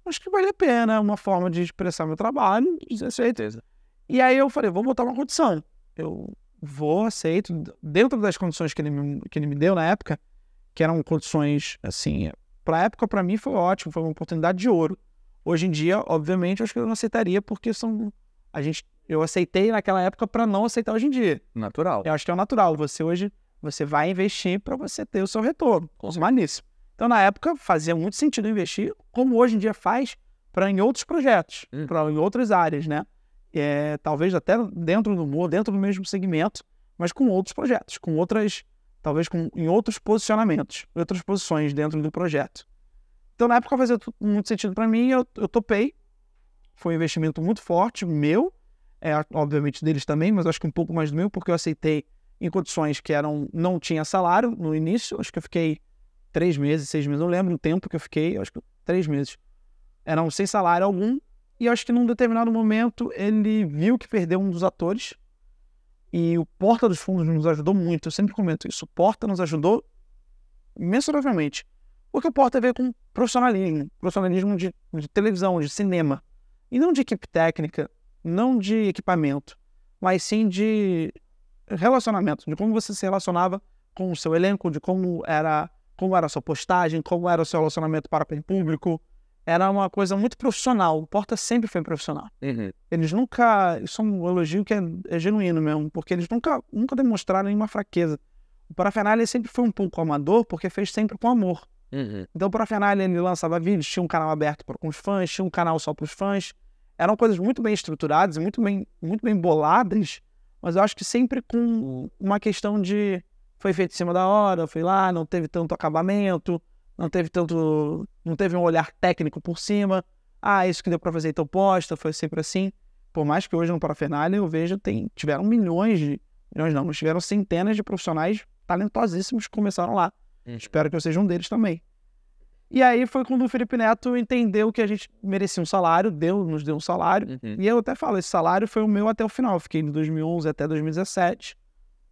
acho que vale a pena uma forma de expressar meu trabalho, com né? certeza. E aí eu falei, vou botar uma condição. Eu vou, aceito, dentro das condições que ele me, que ele me deu na época, que eram condições, assim, pra época, para mim foi ótimo, foi uma oportunidade de ouro. Hoje em dia, obviamente, acho que eu não aceitaria porque são a gente eu aceitei naquela época para não aceitar hoje em dia. Natural. Eu acho que é o natural. Você hoje você vai investir para você ter o seu retorno. Humaníssimo. É então, na época, fazia muito sentido investir, como hoje em dia faz, para em outros projetos, hum. para em outras áreas, né? É, talvez até dentro do dentro do mesmo segmento, mas com outros projetos, com outras, talvez com, em outros posicionamentos, outras posições dentro do projeto. Então, na época, fazia muito sentido para mim, eu, eu topei. Foi um investimento muito forte, meu, é, obviamente deles também, mas acho que um pouco mais do meu, porque eu aceitei em condições que eram não tinha salário no início. Acho que eu fiquei três meses, seis meses, não lembro o tempo que eu fiquei, acho que três meses. Eram sem salário algum. E acho que num determinado momento ele viu que perdeu um dos atores. E o Porta dos Fundos nos ajudou muito. Eu sempre comento isso. O Porta nos ajudou mensuravelmente o que o Porta ver com profissionalismo, profissionalismo de, de televisão, de cinema, e não de equipe técnica, não de equipamento, mas sim de relacionamento, de como você se relacionava com o seu elenco, de como era, como era a sua postagem, como era o seu relacionamento para com o público. Era uma coisa muito profissional. O Porta sempre foi profissional. Uhum. Eles nunca. Isso é um elogio que é, é, genuíno mesmo, porque eles nunca, nunca demonstraram nenhuma fraqueza. O Parafernália sempre foi um pouco amador, porque fez sempre com amor. Uhum. Então, o Parafernália, ele lançava vídeos, tinha um canal aberto para com os fãs, tinha um canal só para os fãs. Eram coisas muito bem estruturadas, muito bem, muito bem boladas, mas eu acho que sempre com uma questão de foi feito em cima da hora, foi lá, não teve tanto acabamento, não teve tanto, não teve um olhar técnico por cima. Ah, isso que deu para fazer, então posta, foi sempre assim. Por mais que hoje no Parafernália eu vejo, tem, tiveram milhões de, milhões não, mas tiveram centenas de profissionais talentosíssimos que começaram lá Uhum. Espero que eu seja um deles também. E aí foi quando o Felipe Neto entendeu que a gente merecia um salário, deu, nos deu um salário. Uhum. E eu até falo, esse salário foi o meu até o final. Eu fiquei de 2011 até 2017.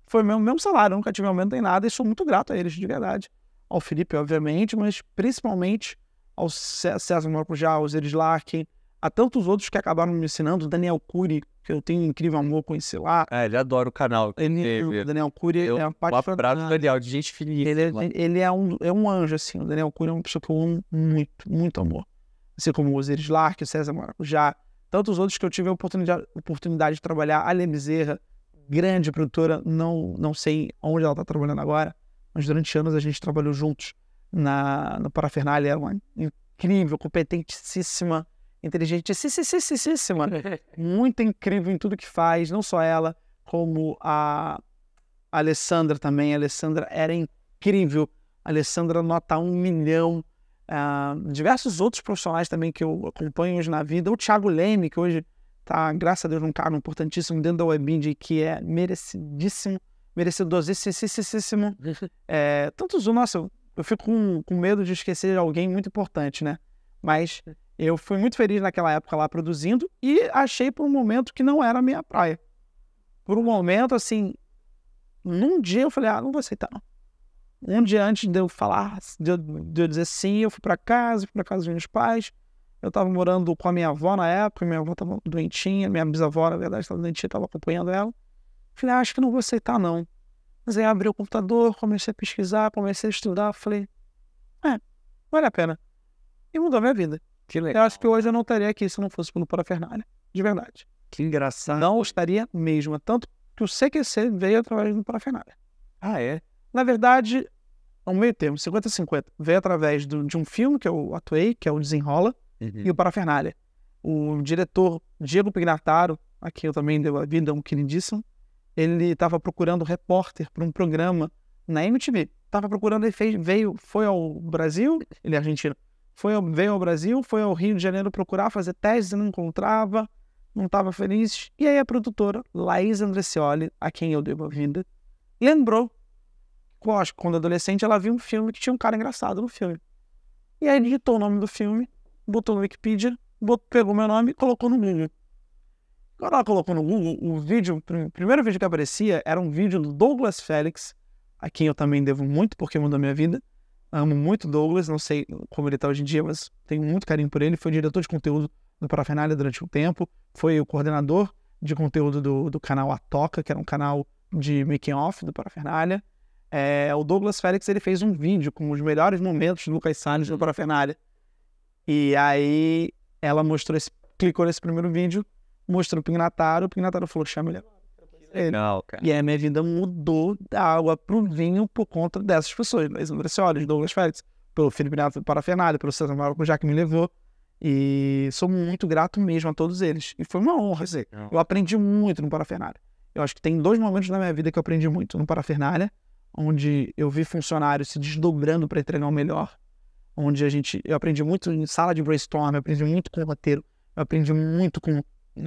Foi o meu mesmo salário, nunca tive aumento em nada e sou muito grato a eles, de verdade. Ao Felipe, obviamente, mas principalmente ao César Marcujá, ao Zeris Larkin, Há tantos outros que acabaram me ensinando, Daniel Cury, que eu tenho um incrível amor com esse lá. É, ele adora o canal. Ele, o Daniel Cury eu, é apaixonado. abraço do Daniel, de gente finíssima. Ele, ele, é, um, é um anjo, assim. O Daniel Cury é uma pessoa que eu amo muito, muito amor. Assim como o Osiris Lark, o César Maracujá, tantos outros que eu tive a oportunidade, oportunidade de trabalhar. Alia Bezerra, grande produtora, não, não sei onde ela está trabalhando agora, mas durante anos a gente trabalhou juntos na, no Parafernália. Era é uma incrível, competentíssima inteligentíssima, muito incrível em tudo que faz, não só ela, como a Alessandra também. A Alessandra era incrível. A Alessandra nota um milhão. Uh, diversos outros profissionais também que eu acompanho hoje na vida. O Thiago Leme, que hoje está, graças a Deus, num cargo importantíssimo dentro da WebInd, que é merecidíssimo, sim, É, tantos, nossa, eu fico com, com medo de esquecer alguém muito importante, né? Mas eu fui muito feliz naquela época lá produzindo e achei por um momento que não era a minha praia. Por um momento, assim, num dia eu falei, ah, não vou aceitar não. Um dia antes de eu falar, de eu, de eu dizer sim, eu fui para casa, fui para casa dos meus pais. Eu estava morando com a minha avó na época, minha avó estava doentinha, minha bisavó, na verdade, estava doentinha, estava acompanhando ela. Falei, ah, acho que não vou aceitar não. Mas aí abri o computador, comecei a pesquisar, comecei a estudar, falei, é, vale a pena. E mudou a minha vida. Que legal. Eu acho que hoje eu não estaria aqui se não fosse pelo Parafernália, de verdade. Que engraçado. Não estaria mesmo. Tanto que o CQC veio através do Parafernália. Ah, é? Na verdade, ao é um meio termo, 50-50. Veio através do, de um filme que eu atuei, que é o Desenrola, uhum. e o Parafernália. O diretor Diego Pignataro, a quem eu também deu a vida, é um queridíssimo, ele estava procurando repórter para um programa na MTV. Estava procurando, ele fez, veio, foi ao Brasil, ele é argentino, foi, veio ao Brasil, foi ao Rio de Janeiro procurar fazer tese, não encontrava, não estava feliz. E aí a produtora, Laís Andressioli, a quem eu devo a vida, lembrou que quando adolescente ela viu um filme que tinha um cara engraçado no filme. E aí digitou o nome do filme, botou no Wikipedia, botou, pegou meu nome e colocou no Google. Quando ela colocou no Google, o vídeo, o primeiro vídeo que aparecia era um vídeo do Douglas Félix, a quem eu também devo muito porque mudou minha vida, Amo muito Douglas, não sei como ele está hoje em dia, mas tenho muito carinho por ele. Foi diretor de conteúdo do Parafernália durante um tempo, foi o coordenador de conteúdo do, do canal A Toca, que era um canal de making-off do Parafernália. É, o Douglas Félix ele fez um vídeo com os melhores momentos do Lucas Salles no uhum. Parafernália. E aí ela mostrou esse, clicou nesse primeiro vídeo, mostrou o Pignataro, o Pignataro falou, chama ele agora. Legal, cara. E aí a minha vida mudou da água pro vinho por conta dessas pessoas. Né? André Olhos, Douglas Félix, pelo Felipe Neto do pelo César Maracujá que me levou. E sou muito grato mesmo a todos eles. E foi uma honra, assim. Eu aprendi muito no Parafernália. Eu acho que tem dois momentos na minha vida que eu aprendi muito. No Parafernália, onde eu vi funcionários se desdobrando para entregar o melhor. Onde a gente... Eu aprendi muito em sala de brainstorm, eu aprendi muito com o roteiro, eu aprendi muito com,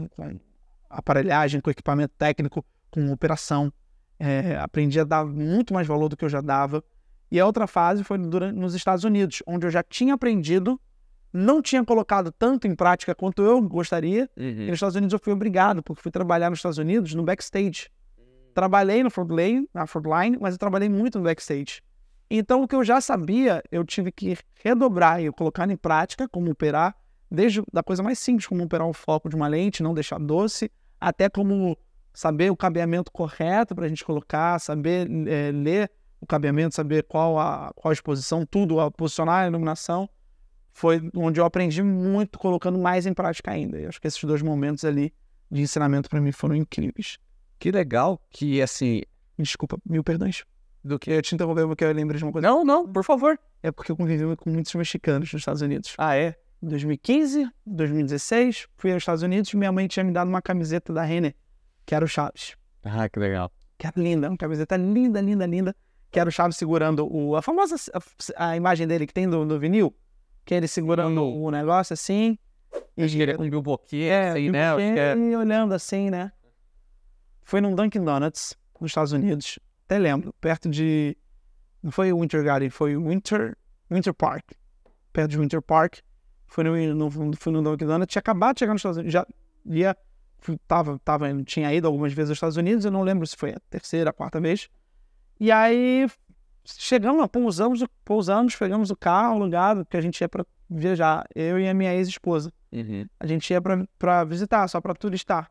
com aparelhagem, com equipamento técnico, com operação. É, aprendi a dar muito mais valor do que eu já dava. E a outra fase foi durante, nos Estados Unidos, onde eu já tinha aprendido, não tinha colocado tanto em prática quanto eu gostaria. Uhum. E nos Estados Unidos eu fui obrigado, porque fui trabalhar nos Estados Unidos no backstage. Trabalhei no frontline, na frontline, mas eu trabalhei muito no backstage. Então, o que eu já sabia, eu tive que redobrar e colocar em prática como operar, desde da coisa mais simples, como operar o foco de uma lente, não deixar doce, até como saber o cabeamento correto para a gente colocar, saber é, ler o cabeamento, saber qual a, qual a exposição, tudo, a posicionar a iluminação, foi onde eu aprendi muito, colocando mais em prática ainda. Eu acho que esses dois momentos ali de ensinamento para mim foram incríveis. Que legal que, assim... Desculpa, mil perdões. Do que eu te interrompi porque eu lembrei de uma coisa. Não, não, por favor. É porque eu convivi com muitos mexicanos nos Estados Unidos. Ah, é? 2015, 2016, fui aos Estados Unidos, e minha mãe tinha me dado uma camiseta da Renner Quero o Chaves. Ah, que legal. Que era linda, uma camiseta linda, linda, linda. Que era o Chaves segurando o, a famosa a, a imagem dele que tem no, no vinil, que ele segurando hum. o negócio assim. E Acho que ele é com o Bilboquê, é, assim, né? É. E é... olhando assim, né? Foi num Dunkin' Donuts, nos Estados Unidos. Até lembro, perto de. Não foi Winter Garden, foi Winter, Winter Park. Perto de Winter Park. fui no, no, no Dunkin' Donuts. Tinha acabado de chegar nos Estados Unidos. Já ia tava, tava, tinha ido algumas vezes aos Estados Unidos, eu não lembro se foi a terceira, a quarta vez. E aí chegamos, pousamos, pousamos, pegamos o carro alugado, porque a gente ia para viajar, eu e a minha ex-esposa. Uhum. A gente ia para visitar, só para turistar.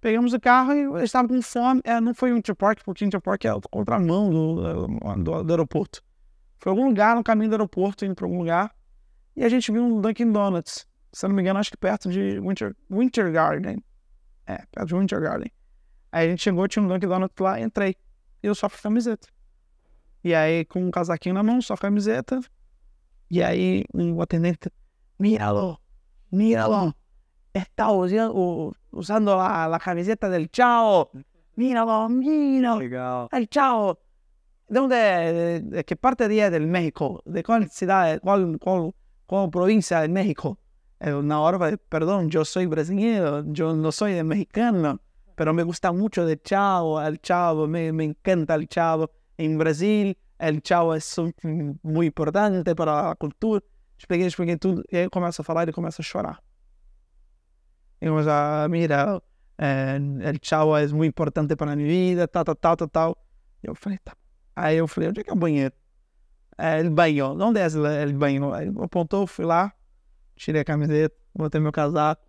Pegamos o carro e eles estavam com fome. É, não foi o interpark, porque o Winter é a contramão do, do, do, aeroporto. Foi algum lugar no caminho do aeroporto, indo para algum lugar. E a gente viu um Dunkin' Donuts. Se não me engano, acho que perto de Winter, Winter Garden. É, pela Junior Garden. Aí a gente chegou, tinha um Dunkin' Donuts lá, entrei. E eu só com camiseta. E aí, com um casaquinho na mão, só camiseta. E aí, o atendente, míralo, míralo. Está usando, usando a, a camiseta del tchau. Míralo, míralo. Legal. El tchau. ¿De onde de, de, parte de, do México? ¿De qual cidade, qual qual cuál provincia de México? Eh, na hora, perdão, eu sou brasileiro, eu não sou mexicano, mas me gusta muito de tchau, el chavo, me, me encanta el tchau. Em Brasil, el tchau é muito importante para a cultura. Expliquei, expliquei tudo, e aí começa a falar e começa a chorar. E começa a, mira, o el é muito importante para a minha vida, tal, tal, tal, tal, tal. E eu falei, tá. Aí eu falei, onde é que é o banheiro? É, o banho, onde é o banho? Ele apontou, fui lá, tirei a camiseta, botei meu casaco,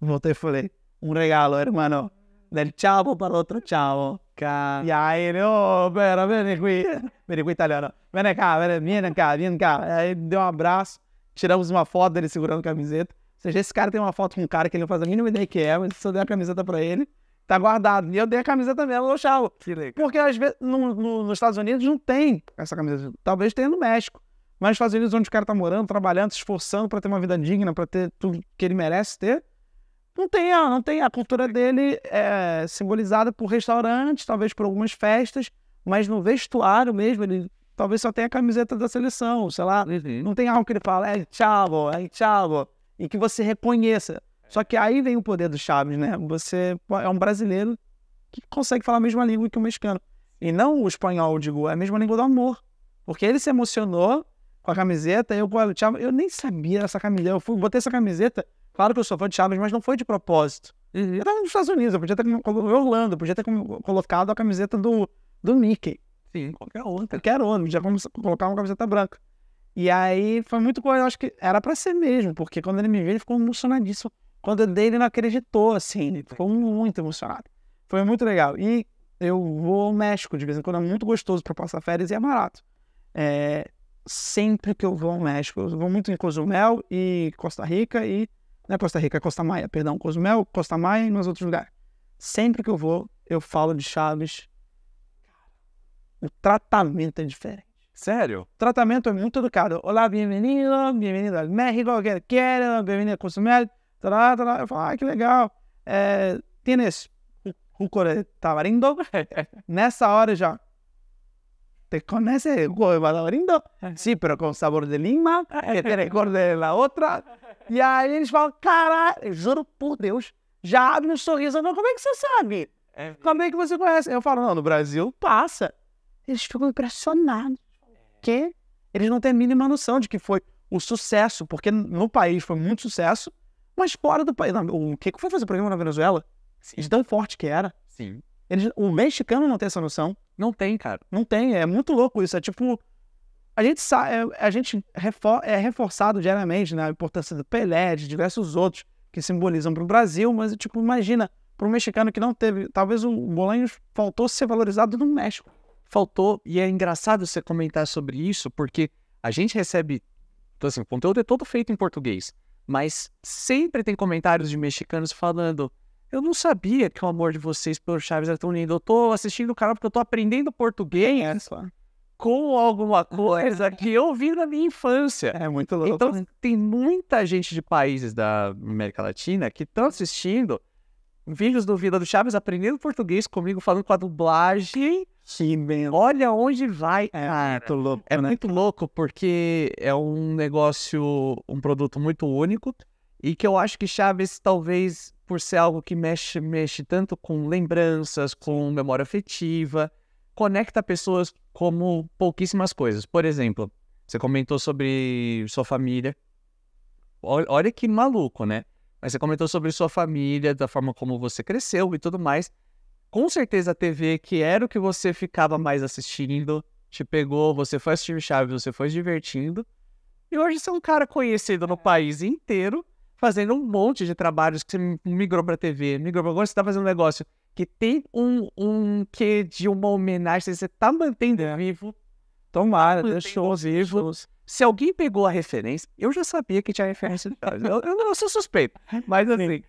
voltei e falei, um regalo, hermano, del ciao para outro ciao. Ca... E aí ele, oh, pera, vem aqui, vem aqui italiano, vem cá, vem cá, vem cá. Aí deu um abraço, tiramos uma foto dele segurando a camiseta. Ou seja, esse cara tem uma foto com um cara que ele não faz a mínima ideia que é, mas se eu dei a camiseta pra ele, tá guardado. E eu dei a camiseta mesmo, eu chavo. Que legal. Porque às vezes no, no, nos Estados Unidos não tem essa camiseta. Talvez tenha no México. Mas nos Estados Unidos, onde o cara tá morando, trabalhando, se esforçando para ter uma vida digna, para ter tudo que ele merece ter, não tem a, não tem a cultura dele é, simbolizada por restaurantes, talvez por algumas festas, mas no vestuário mesmo, ele talvez só tenha a camiseta da seleção, sei lá. Uhum. Não tem algo que ele fala, é chavo, é chavo, e que você reconheça. Só que aí vem o poder do Chaves, né? Você é um brasileiro que consegue falar a mesma língua que o mexicano. E não o espanhol, digo, é a mesma língua do amor. Porque ele se emocionou com a camiseta, eu com eu nem sabia essa camiseta, eu fui, botei essa camiseta, claro que eu sou fã de Chaves, mas não foi de propósito. Uhum. Eu tava nos Estados Unidos, eu podia ter, em Orlando, podia ter colocado a camiseta do, do Mickey. Sim, qualquer outra. Qualquer outra, podia colocar uma camiseta branca. E aí foi muito coisa, eu acho que era pra ser mesmo, porque quando ele me viu, ele ficou emocionadíssimo. Quando eu dei, ele não acreditou, assim, ele ficou muito emocionado. Foi muito legal. E eu vou ao México de vez em quando, é muito gostoso para passar férias e é barato. É, sempre que eu vou ao México. Eu vou muito em Cozumel e Costa Rica e. Não é Costa Rica, é Costa Maia, perdão. Cozumel, Costa Maia e nos outros lugares. Sempre que eu vou, eu falo de Chaves. O tratamento é diferente. Sério? O tratamento é muito educado. Olá, bem-vindo, bem-vindo ao México, que quero, bem-vindo a Cozumel. Tará, tará. Eu falo, ah, que legal. É, tienes o coração tá Nessa hora já, te conoce o jugo de mandarín? Sí, pero con sabor de lima, que te recorda la outra. E aí eles falam, cara, juro por Deus, já abre um sorriso. Não, como é que você sabe? Eh, como é que você conhece? Eu falo, não, no Brasil passa. Eles ficam impressionados. Eh. Que eles não têm a mínima noção de que foi um sucesso, porque no país foi muito sucesso, mas fora do país. o que foi fazer programa na Venezuela? Sim. De tão forte que era. Sim. Eles, o mexicano não tem essa noção. Não tem, cara. Não tem. É muito louco isso. É tipo. A gente, sabe, é, a gente refor é reforçado diariamente na né, importância do Pelé, de diversos outros que simbolizam para o Brasil, mas, tipo, imagina, para um mexicano que não teve. Talvez o Bolanhos faltou ser valorizado no México. Faltou, e é engraçado você comentar sobre isso, porque a gente recebe. Então, assim, o conteúdo é todo feito em português, mas sempre tem comentários de mexicanos falando. Eu não sabia que o amor de vocês pelo Chaves era tão lindo. Eu tô assistindo o canal porque eu tô aprendendo português é com alguma coisa que eu vi na minha infância. É muito louco. Então, né? tem muita gente de países da América Latina que estão tá assistindo vídeos do vida do Chaves aprendendo português comigo, falando com a dublagem. Sim, bem. Olha onde vai, é Muito louco, é né? muito louco porque é um negócio, um produto muito único. E que eu acho que Chaves, talvez, por ser algo que mexe, mexe tanto com lembranças, com memória afetiva, conecta pessoas como pouquíssimas coisas. Por exemplo, você comentou sobre sua família. Olha que maluco, né? Mas você comentou sobre sua família, da forma como você cresceu e tudo mais. Com certeza a TV, que era o que você ficava mais assistindo, te pegou, você foi assistir Chaves, você foi se divertindo. E hoje você é um cara conhecido no é. país inteiro fazendo um monte de trabalhos que você migrou para TV, migrou para agora você está fazendo um negócio que tem um, um que de uma homenagem, você está mantendo é. vivo. Tomara, tá deixou vivo. Shows. Se alguém pegou a referência, eu já sabia que tinha referência. eu, eu, eu, sou suspeito, mas assim, Sim.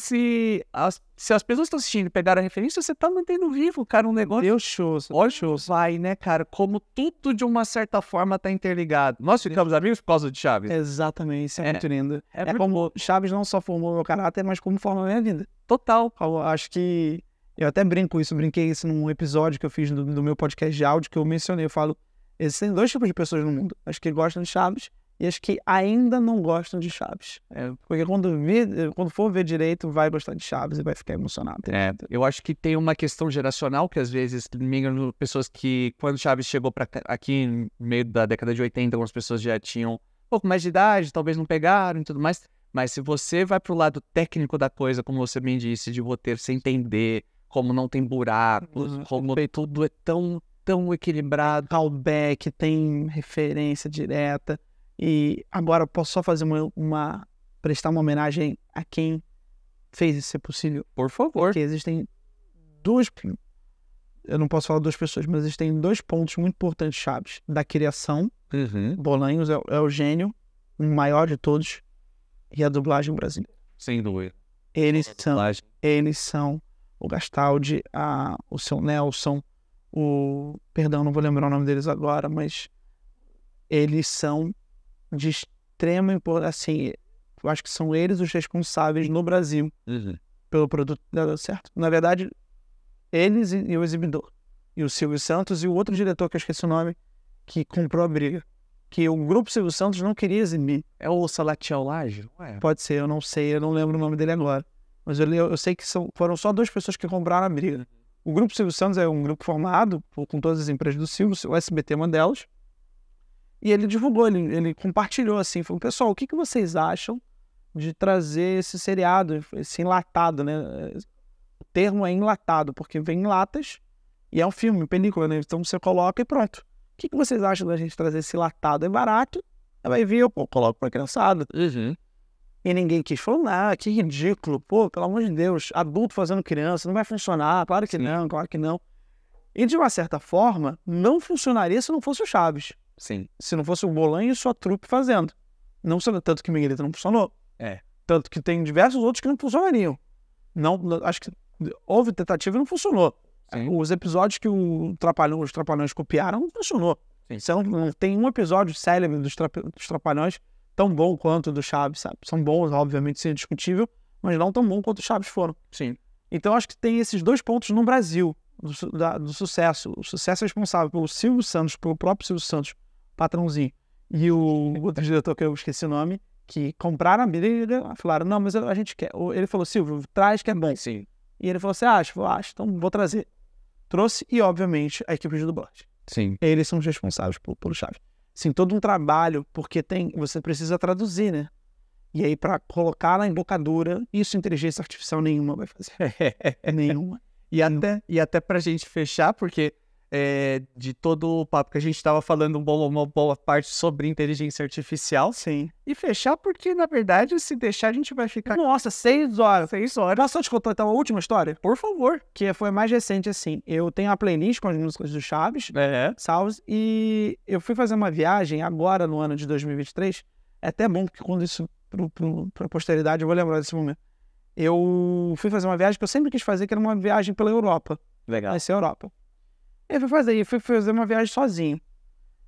Se as, se as pessoas estão assistindo pegaram a referência, você tá mantendo vivo, cara, um negócio. Deus show. Olha show. Vai, né, cara? Como tudo de uma certa forma tá interligado. Nós ficamos amigos por causa de Chaves. Exatamente, isso é, é muito lindo. É, é como bom. Chaves não só formou meu caráter, mas como formou minha vida. Total. Eu acho que. Eu até brinco isso, brinquei isso num episódio que eu fiz do, meu podcast de áudio, que eu mencionei. Eu falo, existem dois tipos de pessoas no mundo: Acho que gostam de Chaves e as que ainda não gostam de Chaves. É, porque quando, vi, quando, for ver direito, vai gostar de Chaves e vai ficar emocionado. É, eu acho que tem uma questão geracional que às vezes me engano, pessoas que, quando Chaves chegou para aqui no meio da década de 80, algumas pessoas já tinham um pouco mais de idade, talvez não pegaram e tudo mais. Mas se você vai pro lado técnico da coisa, como você bem disse, de roteiro, sem entender como não tem buracos, uhum. como tudo é tão, tão equilibrado. Callback, tem referência direta e agora posso só fazer uma, uma, prestar uma homenagem a quem fez isso ser é possível. Por favor. Porque existem duas. Eu não posso falar duas pessoas, mas existem dois pontos muito importantes chaves da criação. Uhum. Bolanhos é, é o gênio, o maior de todos, e a dublagem brasileira. Sem dúvida. Eles são, eles são o Gastaldi, a, o seu Nelson, o. Perdão, não vou lembrar o nome deles agora, mas eles são de extrema importância. Assim, eu acho que são eles os responsáveis no Brasil uhum. pelo produto tá dar certo. Na verdade, eles e, o exibidor. E o Silvio Santos e o outro diretor, que eu esqueci o nome, que comprou a briga. Que o grupo Silvio Santos não queria exibir. É o Salatiel Laje? É? Pode ser, eu não sei, eu não lembro o nome dele agora. Mas eu, eu sei que são, foram só duas pessoas que compraram a briga. O grupo Silvio Santos é um grupo formado com todas as empresas do Silvio, o SBT é uma delas. E ele divulgou, ele, ele compartilhou assim, falou, pessoal, o que, que vocês acham de trazer esse seriado, esse enlatado, né? O termo é enlatado, porque vem em latas e é um filme, película, né? Então você coloca e pronto. O que, que vocês acham da gente trazer esse enlatado? É barato, vai vir, eu pô, coloco pra criançada. Uhum. E ninguém quis. Falou, não, ah, que ridículo, pô, pelo amor de Deus, adulto fazendo criança, não vai funcionar, claro que Sim. não, claro que não. E de uma certa forma, não funcionaria se não fosse o Chaves. Sim. Se não fosse o Bolan e sua trupe fazendo. Não, tanto que Miguelito não funcionou. É. Tanto que tem diversos outros que não funcionariam. Não, acho que houve tentativa e não funcionou. Sim. Ah, os episódios que o Trapalhão, os Trapalhões copiaram não funcionou. Sim. Você não, não, tem um episódio célebre dos, dos Trapalhões tão bom quanto o do Chaves, sabe? São bons, obviamente, isso é discutível, mas não tão bom quanto os Chaves foram. Sim. Então acho que tem esses dois pontos no Brasil do, da, do sucesso. O sucesso é responsável pelo Silvio Santos, pelo próprio Silvio Santos, patrãozinho. E o outro diretor, que eu esqueci o nome, que compraram a briga, falaram, não, mas a gente quer. Ele falou, Silvio, traz que é bom. Sim. E ele falou assim, acha acho, acho, então vou trazer. Trouxe e, obviamente, a equipe de dublagem. Sim. Eles são os responsáveis pelo, pelo chave. Sim, todo um trabalho, porque tem, você precisa traduzir, né? E aí, para colocar na embocadura, isso inteligência artificial nenhuma vai fazer. nenhuma. E até, e até pra gente fechar, porque é, de todo o papo que a gente estava falando, uma boa parte sobre inteligência artificial. Sim. E fechar, porque na verdade, se deixar, a gente vai ficar. Nossa, seis horas. Seis horas. Posso te contar então a última história? Por favor. Que foi mais recente, assim. Eu tenho uma playlist com as músicas do Chaves, é. Salves, e eu fui fazer uma viagem agora no ano de 2023. É até bom, porque quando isso. Para a posteridade, eu vou lembrar desse momento. Eu fui fazer uma viagem que eu sempre quis fazer, que era uma viagem pela Europa. Legal. Conhecer a Europa. Ele foi fazer, foi fazer uma viagem sozinho.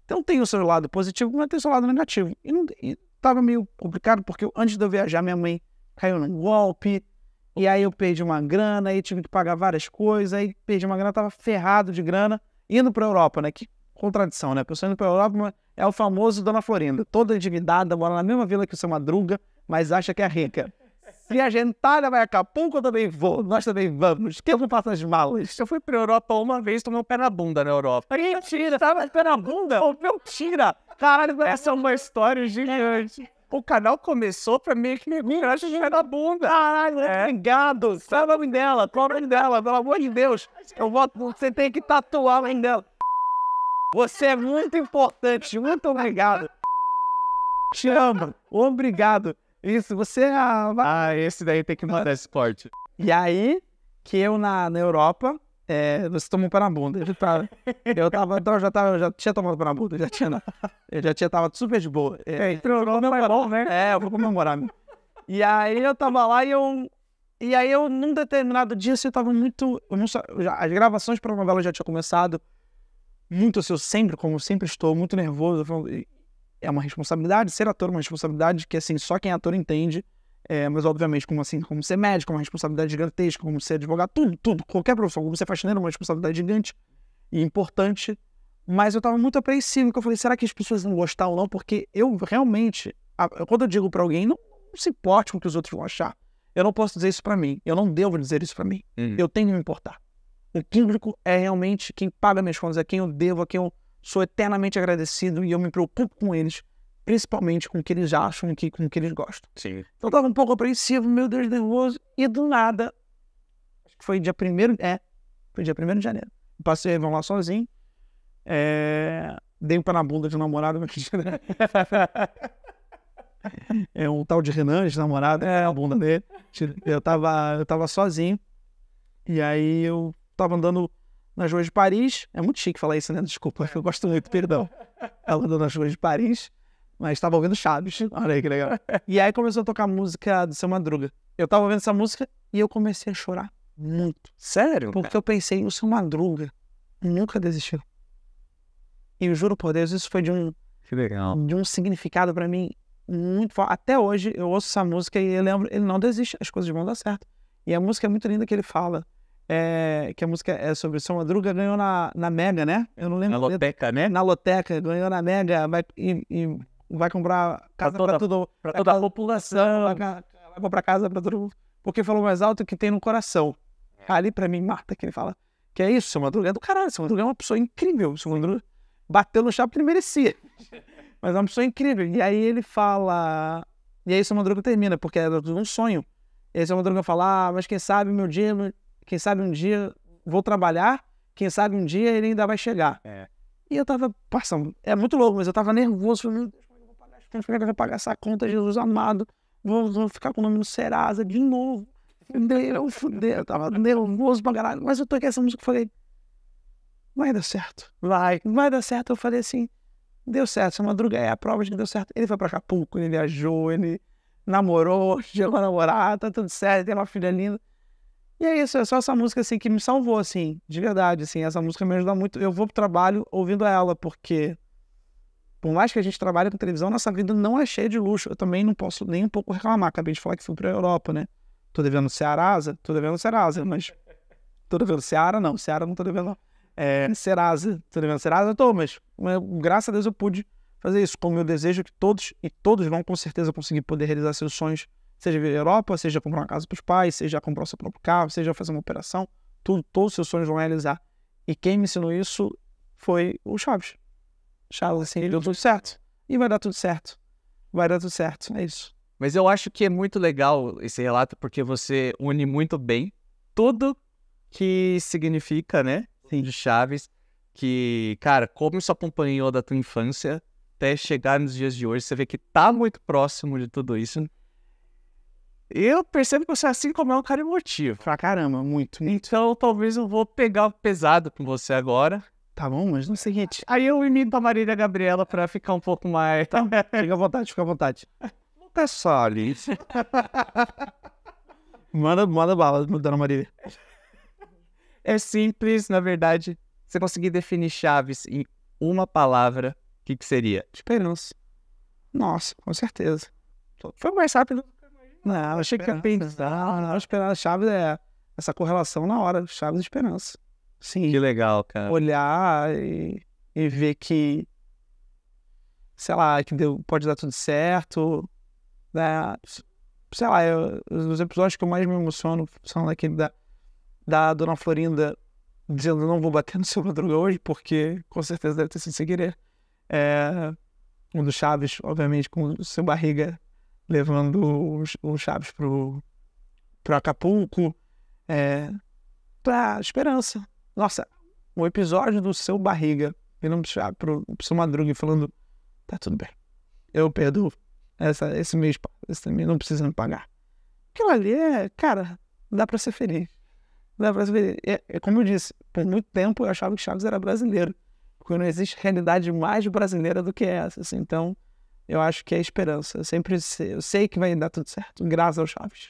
Então tem o seu lado positivo, mas tem o seu lado negativo. E, não, e tava meio complicado, porque antes de eu viajar, minha mãe caiu num golpe, e aí eu perdi uma grana, aí tive que pagar várias coisas, aí perdi uma grana, tava ferrado de grana, indo pra Europa, né? Que contradição, né? A pessoa indo pra Europa é o famoso Dona Florinda, toda endividada, mora na mesma vila que o seu Madruga, mas acha que é rica. Se a gentalha vai a Acapulco, eu também vou. Nós também vamos. Que eu não faço as malas? Eu fui pra Europa uma vez, tomei um pé na bunda na Europa. Mentira! Tava pé na bunda? Oh, mentira! Caralho, essa é uma história gigante. O canal começou pra meio que me virar de pé na bunda. Caralho, é. é. obrigado. Sabe o nome dela, cobra a mãe dela, pelo amor de Deus. Eu vou, você tem que tatuar a mãe dela. Você é muito importante, muito obrigado. Te amo, obrigado. Isso, você a. Ah, ah, esse daí tem que mandar esse corte. E aí, que eu na, na Europa, é, você tomou um pé na bunda. Eu tava, tá, eu tava, então eu já tava, já tinha tomado pé na bunda, já tinha, eu já tinha, tava super de boa. É, é entrou no meu bom, né? É, eu vou comemorar. Né? E aí eu tava lá e eu, e aí eu num determinado dia, assim, eu tava muito, eu não, já, as gravações para a novela já tinham começado, muito assim, eu sempre, como sempre estou, muito nervoso, é uma responsabilidade, ser ator é uma responsabilidade que, assim, só quem é ator entende, é, mas obviamente, como assim, como ser médico, é uma responsabilidade gigantesca, como ser advogado, tudo, tudo, qualquer profissão, como ser faxineiro, é uma responsabilidade gigante e importante, mas eu estava muito apreensivo, porque eu falei, será que as pessoas vão gostar ou não? Porque eu realmente, quando eu digo para alguém, não, não, se importe com o que os outros vão achar, eu não posso dizer isso para mim, eu não devo dizer isso para mim, uhum. eu tenho que me importar. O público é realmente quem paga minhas contas, é quem eu devo, é quem eu sou eternamente agradecido e eu me preocupo com eles, principalmente com o que eles acham e com o que eles gostam. Sim. Então eu tava um pouco apreensivo, meu Deus, nervoso, e do nada, acho que foi dia 1 é, foi dia 1 de janeiro. Passei a lá sozinho, é, dei um pé na bunda de um namorado, mas... é um tal de Renan, de namorado, é a bunda dele. Eu tava, eu tava sozinho. E aí eu tava andando nas ruas de Paris. É muito chique falar isso, né? Desculpa, eu gosto muito, perdão. Ela andou nas ruas de Paris, mas estava ouvindo Chaves. Olha aí que legal. E aí começou a tocar a música do Seu Madruga. Eu estava ouvindo essa música e eu comecei a chorar muito. Sério? Porque eu pensei, o Seu Madruga nunca desistiu. E eu juro por Deus, isso foi de um... Que legal. De um significado para mim muito forte. Até hoje eu ouço essa música e eu lembro, ele não desiste, as coisas vão dar certo. E a música é muito linda que ele fala é, que a música é sobre São Madruga, ganhou na, na Mega, né? Eu não lembro. Na Loteca, né? Na Loteca, ganhou na Mega vai, e, e vai comprar casa para toda, pra toda a, a população. Vai, comprar casa para todo mundo. Porque falou mais alto que tem no coração. É. Ali para mim, Marta, que ele fala. Que é isso, São Madruga é do caralho. São Madruga é uma pessoa incrível. São Madruga bateu no chá porque ele merecia. Mas é uma pessoa incrível. E aí ele fala. E aí São Madruga termina, porque é um sonho. E aí São Madruga fala: ah, mas quem sabe meu dia quem sabe um dia vou trabalhar, quem sabe um dia ele ainda vai chegar. É. E eu tava, passando, é muito louco, mas eu tava nervoso, falei, meu Deus, como é eu vou pagar é eu vou pagar essa conta, Jesus amado, vou, vou ficar com o nome no Serasa de novo. Eu fudei, eu tava nervoso pra caralho, mas eu toquei essa música e falei, vai dar certo, vai, vai dar certo. Eu falei assim, deu certo, essa madruga é a prova de que deu certo. Ele foi pra Acapulco, ele viajou, ele namorou, chegou a namorar, tá tudo certo, tem uma filha linda. E é isso, é só essa música assim que me salvou, assim, de verdade, assim, essa música me ajuda muito. Eu vou pro trabalho ouvindo ela, porque por mais que a gente trabalhe com televisão, nossa vida não é cheia de luxo. Eu também não posso nem um pouco reclamar. Acabei de falar que fui pra Europa, né? Tô devendo Cearasa, tô devendo Cearasa, mas tô devendo Ceará não, Ceará não tô devendo é, Serasa, tô devendo Cerasa, tô, mas, mas graças a Deus eu pude fazer isso, o meu desejo que todos e todos vão com certeza conseguir poder realizar seus sonhos Seja viver Europa, seja comprar uma casa para os pais, seja comprar o seu próprio carro, seja fazer uma operação, tudo, todos os seus sonhos vão realizar. E quem me ensinou isso foi o Chaves. Chaves, assim, deu tudo certo. E vai dar tudo certo. Vai dar tudo certo. É isso. Mas eu acho que é muito legal esse relato, porque você une muito bem tudo que significa, né? Sim. De Chaves. Que, cara, como isso acompanhou da tua infância até chegar nos dias de hoje, você vê que tá muito próximo de tudo isso. Eu percebo que você, assim como é um cara emotivo. Pra caramba, muito, muito. Então talvez eu vou pegar pesado com você agora. Tá bom, mas no seguinte. Aí eu imito a Marília Gabriela pra ficar um pouco mais. Tá, fica à vontade, fica à vontade. Tá só, Salles. manda, manda bala, dona Marília. É simples, na verdade. Você conseguir definir chaves em uma palavra, o que, que seria? Esperança. Nossa, com certeza. Foi mais rápido não, achei que ia né? pensar. Não, a Chaves é essa correlação na hora, Chaves e esperança. Sim. Que legal, cara. Olhar e, e ver que, sei lá, que deu, pode dar tudo certo. Né? Sei lá, eu, os episódios que eu mais me emociono são daquele da, da Dona Florinda dizendo não vou bater no seu madruga hoje, porque com certeza deve ter sido sem querer. É, um do Chaves, obviamente, com o seu barriga levando o Chaves pro, pro Acapulco, é, pra Esperança. Nossa, o um episódio do seu barriga virando pro, pro, pro seu Madruga e falando: tá tudo bem, eu perdoo essa, esse mês, esse mês não precisa me pagar. Aquilo ali é, cara, dá pra ser feliz. Dá pra ser feliz. É, é como eu disse, por muito tempo eu achava que Chaves era brasileiro, porque não existe realidade mais brasileira do que essa, assim, então eu acho que é esperança. Eu sempre sei, eu sei que vai dar tudo certo, graças ao Chaves.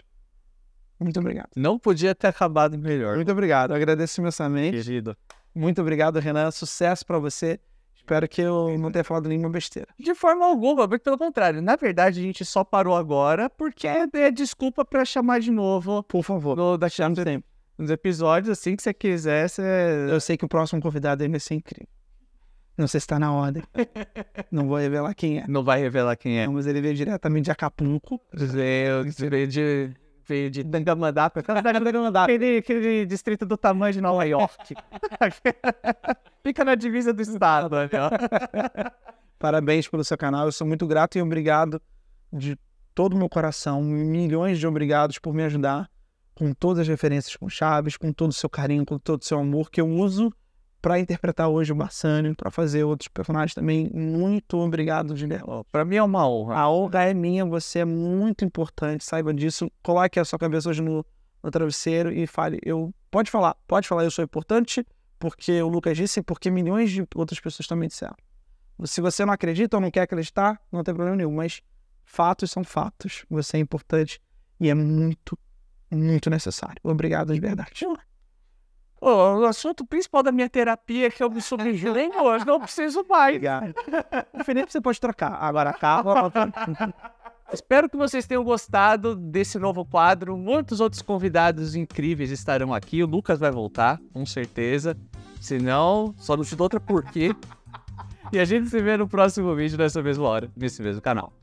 Muito obrigado. Não podia ter acabado melhor. Muito obrigado. Eu agradeço imensamente. Querido. Muito obrigado, Renan. Sucesso para você. Espero que eu não tenha falado nenhuma besteira. De forma alguma, muito pelo contrário. Na verdade, a gente só parou agora porque é, é desculpa para chamar de novo. Por favor. No, daqui a tempo. Nos episódios, assim que você quiser. Você... Eu sei que o próximo convidado ainda vai ser incrível. Não sei se tá na ordem. Não vou revelar quem é. Não vai revelar quem é. Não, mas ele veio diretamente de Acapulco. Veio, veio de. Veio de Dangamandá. aquele, aquele distrito do tamanho de Nova York. Fica na divisa do estado, né? Parabéns pelo seu canal. Eu sou muito grato e obrigado de todo o meu coração. Milhões de obrigados por me ajudar com todas as referências com Chaves, com todo o seu carinho, com todo o seu amor que eu uso para interpretar hoje o Bassani, para fazer outros personagens também. Muito obrigado, Guilherme. Para mim é uma honra. A honra é minha, você é muito importante, saiba disso. Coloque a sua cabeça hoje no, no travesseiro e fale, eu pode falar, pode falar, eu sou importante, porque o Lucas disse, porque milhões de outras pessoas também disseram. Se você não acredita ou não quer acreditar, não tem problema nenhum, mas fatos são fatos. Você é importante e é muito, muito necessário. Obrigado de verdade. O assunto principal da minha terapia é que eu me subjuguei hoje, não preciso mais. Obrigado. O Felipe você pode trocar. Agora acaba. Espero que vocês tenham gostado desse novo quadro. Muitos outros convidados incríveis estarão aqui. O Lucas vai voltar, com certeza. Se não, só não te dou outra porquê. E a gente se vê no próximo vídeo, nessa mesma hora, nesse mesmo canal.